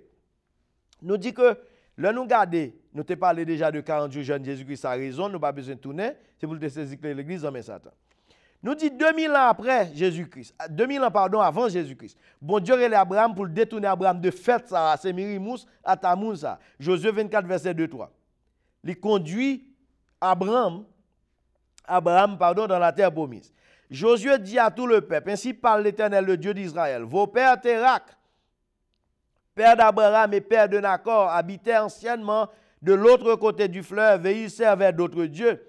[SPEAKER 2] Nous dit que, là, nous garder. nous te parlé déjà de 40 jours jeunes Jésus-Christ a raison, nous pas besoin de tourner, c'est pour te saisir l'Église en Satan. Nous dit 2000 ans après Jésus-Christ, 2000 ah, ans pardon avant Jésus-Christ. Bon Dieu relève Abraham pour détourner Abraham de fête ça, à Semirimous, à Tamoun, Josué 24 verset 2 3. Il conduit Abraham Abraham pardon dans la terre promise. Josué dit à tout le peuple, ainsi parle l'Éternel le Dieu d'Israël, vos pères Térak père d'Abraham et père de Nakor habitaient anciennement de l'autre côté du fleuve et ils servaient d'autres dieux.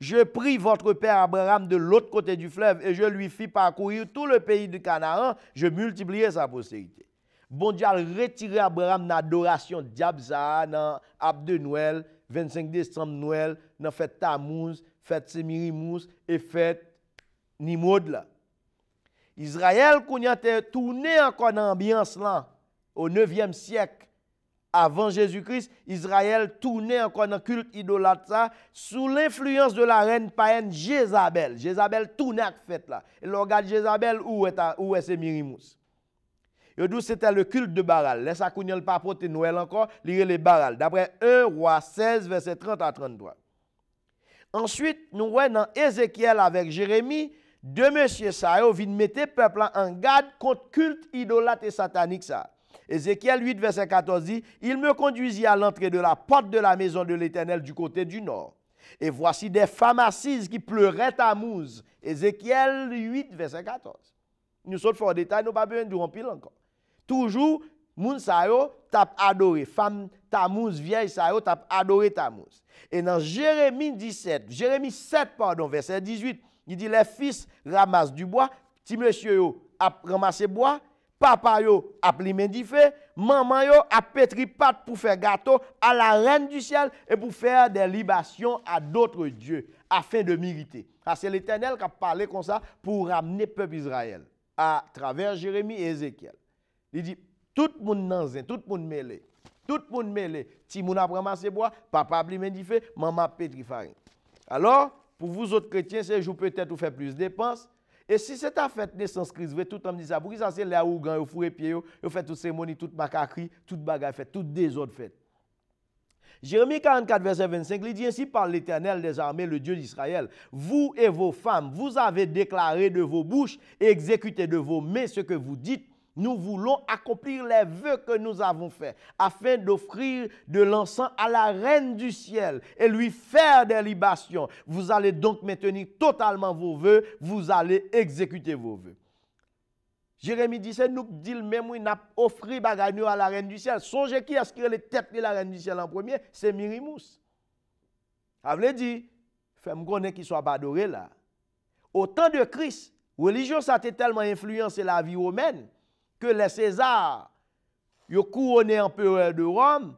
[SPEAKER 2] Je pris votre père Abraham de l'autre côté du fleuve et je lui fis parcourir tout le pays du Canaan. Je multipliais sa postérité. Bon Dieu a retiré Abraham l'adoration diabza dans Abde Noël, 25 décembre Noël, dans fête Tammuz, fête Semirimous et fête Nimod. Israël, qu'on y a tourné encore dans l'ambiance là au 9e siècle avant Jésus-Christ, Israël tournait encore dans le culte idolâtre sous l'influence de la reine païenne Jézabel. Jézabel tournait à fête là. Et l'on regarde Jézabel où est, Mirimous. Et d'où c'était le culte de Baral. Laisse à le papote Noël encore, lire les Baral. D'après 1 roi 16, verset 30 à 33. Ensuite, nous voyons dans Ézéchiel avec Jérémie, deux messieurs ça, ils viennent mettre le peuple en garde contre culte idolâtre et satanique ça. Ézéchiel 8, verset 14 dit, Il me conduisit à l'entrée de la porte de la maison de l'Éternel du côté du nord. Et voici des femmes assises qui pleuraient à Ézéchiel 8, verset 14. Nous sommes fort détail, nous pas besoin de remplir encore. Toujours, moun sa adoré. Femme Tamouz, vieille Sayo adoré Tamouz. Et dans Jérémie 17, Jérémie 7, pardon, verset 18, il dit, les fils ramassent du bois, petit monsieur a ramassé bois, papa yo a pris Médifé, maman yo a pétri pâte pour faire gâteau à la reine du ciel et pour faire des libations à d'autres dieux afin de mériter. Ah, c'est l'Éternel qui a parlé comme ça pour ramener le peuple Israël à travers Jérémie et Ézéchiel. Il dit tout le monde dans tout le monde mêlé. Tout le monde mêlé. Si moun a ramassé bois, papa a limé maman a pétri farine. Alors, pour vous autres chrétiens, c'est jour peut-être vous faire plus de dépenses, et si c'est ta fête naissance Christ, tout vous monde dit ça. Pour qui ça c'est là où grand fourré pied, il fait toute cérémonie, toute macacrie, toute bagarre fait, toute désordre fait. Jérémie 44, verset 25, il dit ainsi par l'Éternel des armées, le Dieu d'Israël, vous et vos femmes, vous avez déclaré de vos bouches et exécuté de vos mains ce que vous dites nous voulons accomplir les vœux que nous avons faits afin d'offrir de l'encens à la reine du ciel et lui faire des libations. Vous allez donc maintenir totalement vos vœux, vous allez exécuter vos vœux. Jérémie dit, nous dit le même, nous avons offert à la reine du ciel. Songez qui est-ce est les tête de la reine du ciel en premier, c'est Mirimous. Ça veut dire, fais-moi connaître qui soit adoré là. Au temps de Christ, religion, ça a tellement influencé la vie romaine que les Césars, ils couronné empereur de Rome,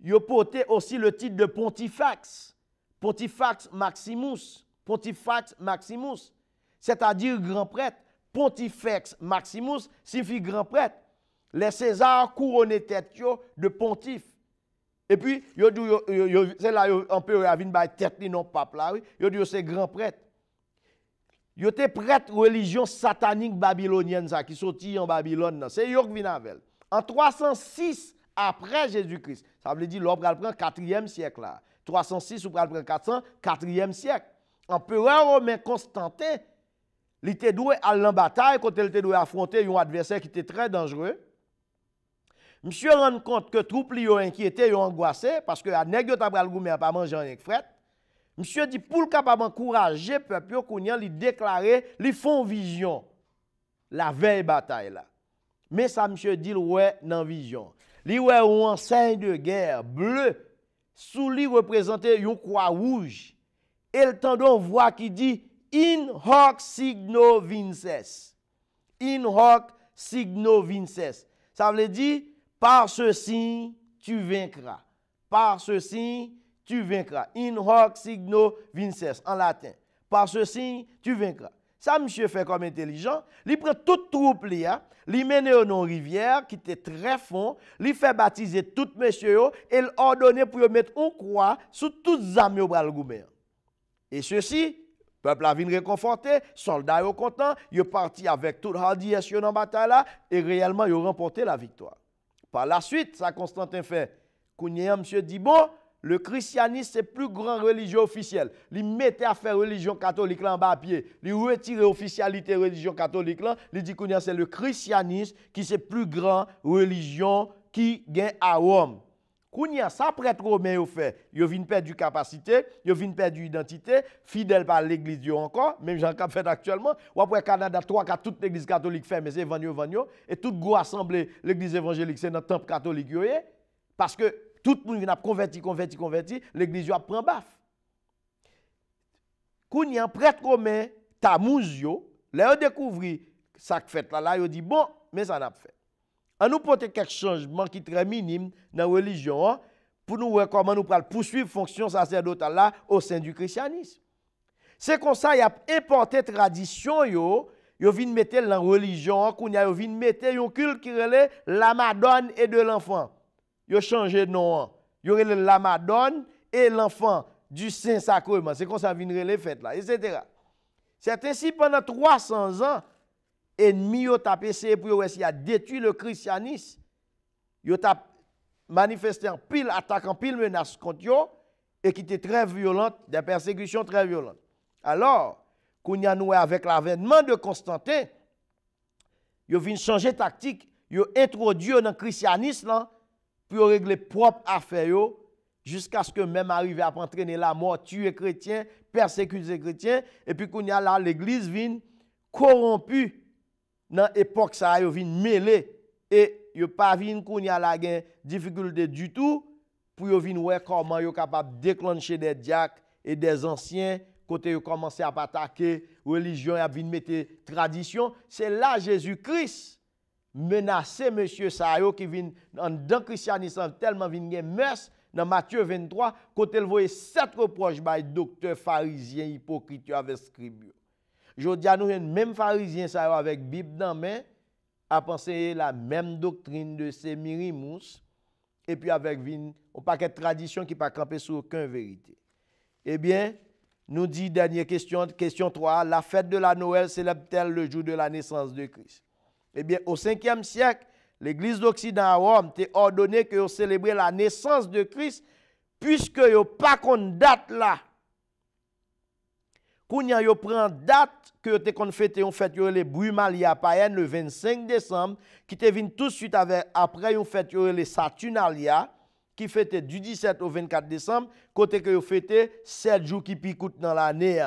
[SPEAKER 2] ils porté aussi le titre de pontifex, pontifex maximus, pontifex maximus, c'est-à-dire grand prêtre. Pontifex maximus signifie grand prêtre. Les Césars couronné tête de pontife. Et puis, c'est là, l'empereur a bah, tête non pape là, oui. Ils dit c'est grand prêtre. Yo te prête religion satanique babylonienne ça qui sortit en Babylone c'est yo qui En 306 après Jésus-Christ. Ça veut dire l'on prend le 4e siècle là. 306 ou prend 400 4e siècle. Empereur romain Constantin il était doué à la bataille quand il était doué affronter un adversaire qui était très dangereux. Monsieur rend compte que troupes lui yo inquiété, ont angoissé parce que a nèg yo t'a pral pas manger rien fret. Monsieur dit, pour le capable encourager le peuple, il déclarer, il font vision. La veille bataille là. Mais ça, monsieur dit, ouais, dans vision. Li ouais, un enseigne de guerre bleu, sous lui représenté une croix rouge. Et le tendon voit qui dit, in hoc signo vinces. In hoc signo vinces. Ça veut dire, par ce signe, tu vaincras. Par ce signe, tu vaincras. In hoc signo vinces, en latin. Par ce signe, tu vaincras. Ça, monsieur fait comme intelligent. Il prend toute troupe, hein. il mène au nom rivière, qui était très fond, il fait baptiser tout monsieur, et il ordonne pour mettre une croix sur toutes âmes hein. Et ceci, peuple a réconforté, réconforter, soldats sont contents, ils parti avec toute hardiesse dans la bataille, et réellement, ils ont remporté la victoire. Par la suite, ça Constantin fait. Kounia, hein, monsieur dit, bon, le christianisme, c'est plus grand religion officielle. Il mettait à faire religion catholique là en bas à pied. Il retirait officialité religion catholique là. Il dit que c'est le christianisme qui c'est plus grand religion qui gagne à Rome. Kounia, ça trop mais au fait, yo vinn perdre capacité, yo une perdre identité, fidèle par l'église encore, même j'en cap fait actuellement, ou après Canada 3 4 toute l'église catholique fait mais c'est vanyo vanyo et toute goût assemblée l'église évangélique c'est notre temple catholique yo parce que tout le monde a converti, converti, converti, l'église a pris un baf. Quand il y a un prêtre romain, Tamouz, yo, là, a découvert ça que fait là, là, a dit bon, mais ça n'a pas fait. On nous porte quelques changements qui sont très minimes dans la religion hein, pour nous voir comment nous poursuivre la fonction sacerdotale là au sein du christianisme. C'est comme ça, qu'il y a importé tradition, yo, a vinn mettre la religion, hein, il a mettre un culte qui relève la Madone et de l'enfant. Ils ont changé de nom. y ont la Madone et l'enfant du Saint-Sacrement. C'est comme ça viendrait les fêtes, là, etc. C'est ainsi pendant 300 ans, ennemis ont essayé pour a détruit le christianisme. Ils ont manifesté en pile attaque, en pile menace contre eux et qui était très violente, des persécutions très violentes. Alors, quand avec l'avènement de Constantin, ils ont changer tactique, ils ont introduit dans le christianisme pour régler propre affaire jusqu'à ce que même arriver à entraîner la mort, tuer chrétien, persécuter chrétiens. et puis qu'on y a là l'église vient corrompu dans l'époque ça yo vient mêler. et yo pas vu qu'on y a là gain difficulté du tout pour yo vinn comment comment yo capable déclencher des diacres et des anciens côté yo commencer à attaquer religion et à mettre tradition, c'est là Jésus-Christ menacer monsieur Sayo qui vient en dans christianisme tellement vient gen dans Matthieu 23 côté le voyait sept reproches par docteur pharisien hypocrite avec scribe. Jodi a nous même pharisien ça avec bible dans main a pensé la même doctrine de Sémirimous et puis avec vin au paquet de tradition qui pas camper sur aucune vérité. Eh bien, nous dit dernière question, question 3, la fête de la Noël célèbre-t-elle le jour de la naissance de Christ eh bien, au 5e siècle, l'Église d'Occident à Rome t'a ordonné que célébrer la naissance de Christ puisque yo pas qu'on date là. Kounya yo prend date que vous qu'on fête on fête les Brumalia païennes le 25 décembre qui te vient tout de suite avec après on fête les Saturnalia qui fête du 17 au 24 décembre côté que yo fête 7 jours qui piquent dans l'année.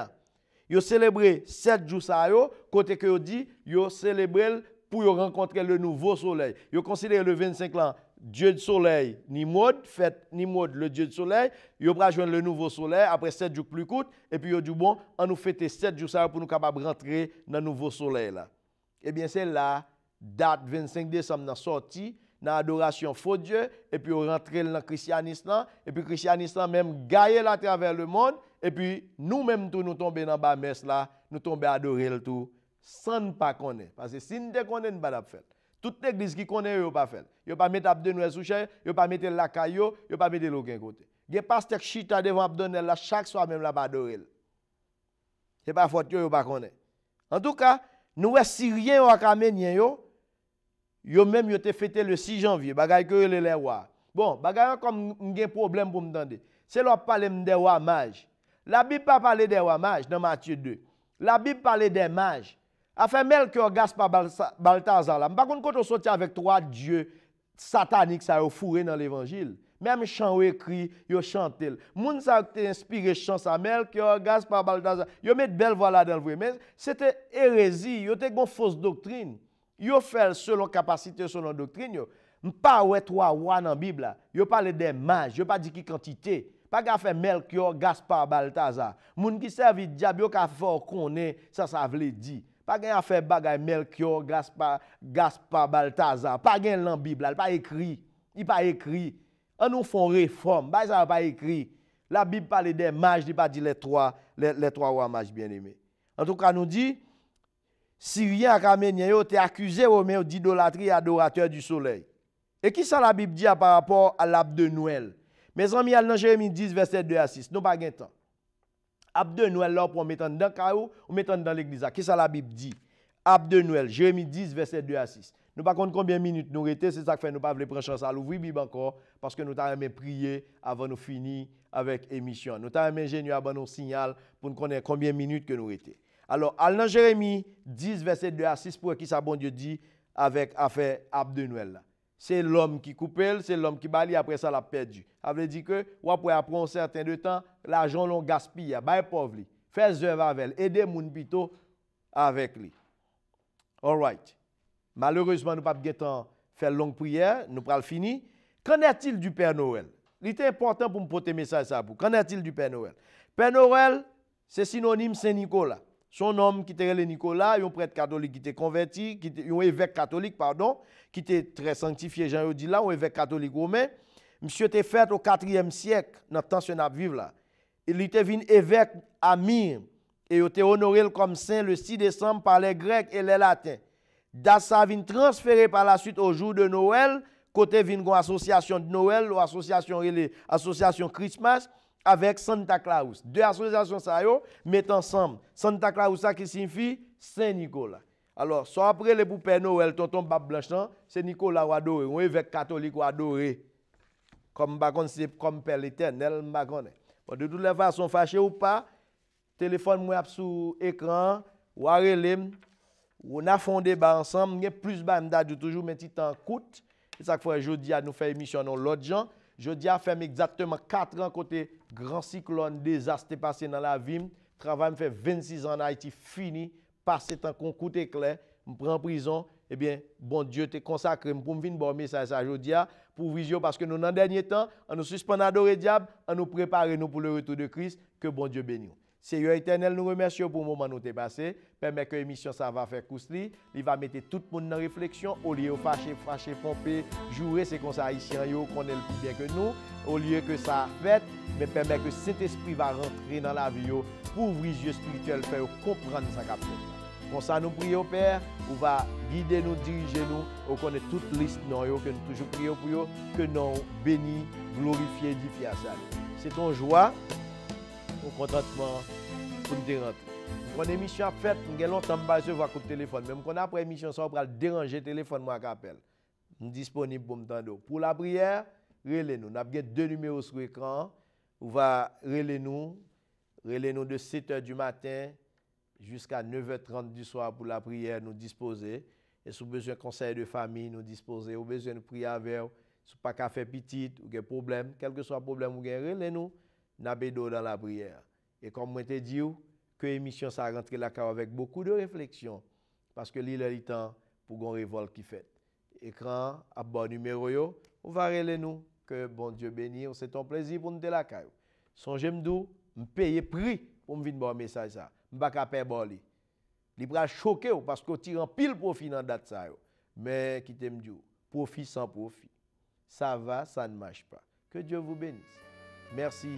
[SPEAKER 2] Yo célébrer 7 jours ça côté que yo dit yo célébrer pour rencontrer le nouveau soleil. Ils considèrent le 25 ans Dieu du soleil, Ni mode fête mode le Dieu de soleil. Ils ont le nouveau soleil après 7 jours plus courts. Et puis ils dit bon, on nous fête 7 jours pour nous capables rentrer dans le nouveau soleil. Là. Eh bien, c'est là, date 25 décembre, dans sortie dans l'adoration faux Dieu, et puis on rentré dans le christianisme, et puis le christianisme même gagné à travers le monde, et puis nous-mêmes, nous tombons dans la messe nous tombons adorer le tout sans ne pas connaître. Parce que si ne pas, nous ne pas faire. Toute l'église qui connaît, ne pas faire. Ne pas mettre Abdonel sous chair, ne pas mettre la caillou, ne pas mettre l'autre côté. Il y a pasteur chita devant Abdonel, chaque soir même là-bas Ce n'est pas faute, ne pas connaître. En tout cas, nous, Syriens ou Akaméniens, yo même nous fêté le 6 janvier, Bon, que les rois. Bon, bagaille comme un problème pour m'entendre. C'est leur parler des rois mages. La Bible pas des rois mages dans Matthieu 2. La Bible parle des mages a fait Melchior Gaspar Balthazar, là, je ne sais avec trois dieux sataniques ça a fourré dans l'évangile. Même chant écrit, yo chanté. Moun ça été inspiré chant ça Melchior Gaspar Balthazar, yo met belle voix là dans le vrai. Mais c'était hérésie, yo te gon fausse doctrine. Yo fait selon capacité selon doctrine Pas pas ouais trois voix dans Bible Yo parle des mages, yo pas dit qui quantité. Pas qu'à faire Melchior Gaspar Balthazar. Moun qui servi diable yo ka fort connaît ça ça veut dire. Pas gain à faire bagay Melchior, Gaspar, Gaspar Balthazar. Pas gain dans Bible, il pas écrit. Il pas écrit. On nous font réforme, bah ça pas écrit. La Bible parle des mages, il pas dit les trois les, trois rois mages bien-aimés. En tout cas, nous dit Syriens et Arméniens ont été accusés Romains d'idolâtrie et adorateurs du soleil. Et qui ça la Bible dit par rapport à l'ab de Noël Mes amis, dans Jérémie 10, verset 2 à 6. Nous pas gagné temps de Noël là pour mettre dans le chaos ou mettre dans l'église. Qu'est-ce que la Bible dit de Noël, Jérémie 10 verset 2 à 6. Nous ne savons pas combien de minutes nous restons, c'est ça que fait nous ne pouvons pas prendre chance à l'ouvrir Bible encore, parce que nous avons prier avant de finir avec l'émission. Nous avons ingénieur avant nos signal pour nous connaître combien de minutes que nous restons. Alors, allons Jérémie 10, verset 2 à 6, pour qui ça bon Dieu dit avec affaire de Noël. là c'est l'homme qui coupe, c'est l'homme qui balie, après ça l'a perdu. Ça veut dire que, après, un certain de temps, l'argent l'on gaspille, bah pauvre, fais œuvre avec elle, aidez moun avec lui. All right. Malheureusement, nous pas temps faire longue prière, nous pral fini. Qu'en est-il du Père Noël? Il était important pour me porter message à vous. Qu'en est-il du Père Noël? Père Noël, c'est synonyme Saint-Nicolas. Son homme qui était Nicolas, un prêtre catholique qui était converti, qui un évêque catholique, pardon, qui était très sanctifié, jean dit là, un évêque catholique romain. Monsieur était fait au 4e siècle, dans le temps que vivre là. Il était venu évêque à Myre et il était honoré comme saint le 6 décembre par les Grecs et les Latins. Dassa vient transféré par la suite au jour de Noël, côté vient une association de Noël ou association, association Christmas. Avèk Santa Claus. De asolizasyon sa yo, met ansam. Santa Claus sa ki sinfi, Saint Nikola. Alors, sa apre le pou pe nou, el tonton pap Blanchetan, non, Saint Nikola wadore. Ou evèk katolik wadore. Kom bakon se kom pel eten, nel magone. Ou bon, de tout le fason fache ou pa, telefon mwen ap sou ekran, ware lem, ou na fonde ba ansam, nye plus ba mda di toujou men ti tan kout. E sak fwen jodi a nou fè emisyon nou lodjan. Je dis à exactement 4 ans côté grand cyclone, désastre passé dans la vie. Travail fait 26 ans en Haïti, fini, passé tant qu'on coûte clair, me prends prison. Eh bien, bon Dieu te consacré pour me venir bon message ça Jodia, pour vision parce que nous dans dernier temps, on nous suspend adorer diable, on nous préparer nous pour le retour de Christ, que bon Dieu bénisse. Seigneur éternel, nous remercions pour le moment nous sommes passé. Permet que l'émission ça va faire cousli. Il va mettre tout le monde en réflexion. Au lieu de fâcher, fâcher, pomper, jouer, c'est comme ça, ici qu'on est le plus bien que nous. Au lieu que ça fait, mais permet que cet esprit va rentrer dans la vie pour ouvrir les yeux spirituels, faire comprendre sa capacité. Pour ça, nous prions, Père, ou va guider nous, diriger nous, on connaît toute liste, non, que nous toujours prions pour que nous bénis, glorifier, édifier ça. C'est ton joie, ou kontantman pou mde deranj. Mwen kon emisyon ap fèt, mwen gen lontan mba jè wakou tèlifon, men mwen kon ap prè emisyon sa, mwen pral deranjè tèlifon mwa kapel. Mwen disponib pou mtandou. Pou la priyè, rele nou. Nap gen dè numè ou sou ekran, ou va rele nou, rele nou de 7è du matè, jusqu'a 9è 30è du swa pou la priyè nou dispose. E sou bezwen konsey de fami nou dispose, ou bezwen priyè avè ou sou pa kafe pitit, ou gen problem, kelke swa problem ou gen rele nou, Nabedo dans la prière. Et comme je te dit, que l'émission ça rentré la cave avec beaucoup de réflexion, parce que l'île le temps pour qu'on révolte qui fait. Écran, à bon numéro, on va relever nous. Que bon Dieu bénisse, c'est ton plaisir pour nous de la cave. Songez me payer prix pour me venir un message ça. M'pa ka perdre vie. Li pral choquer parce que tire un pile profit dans date ça Mais quittez moi profit sans profit. Ça va, ça ne marche pas. Que Dieu vous bénisse. Merci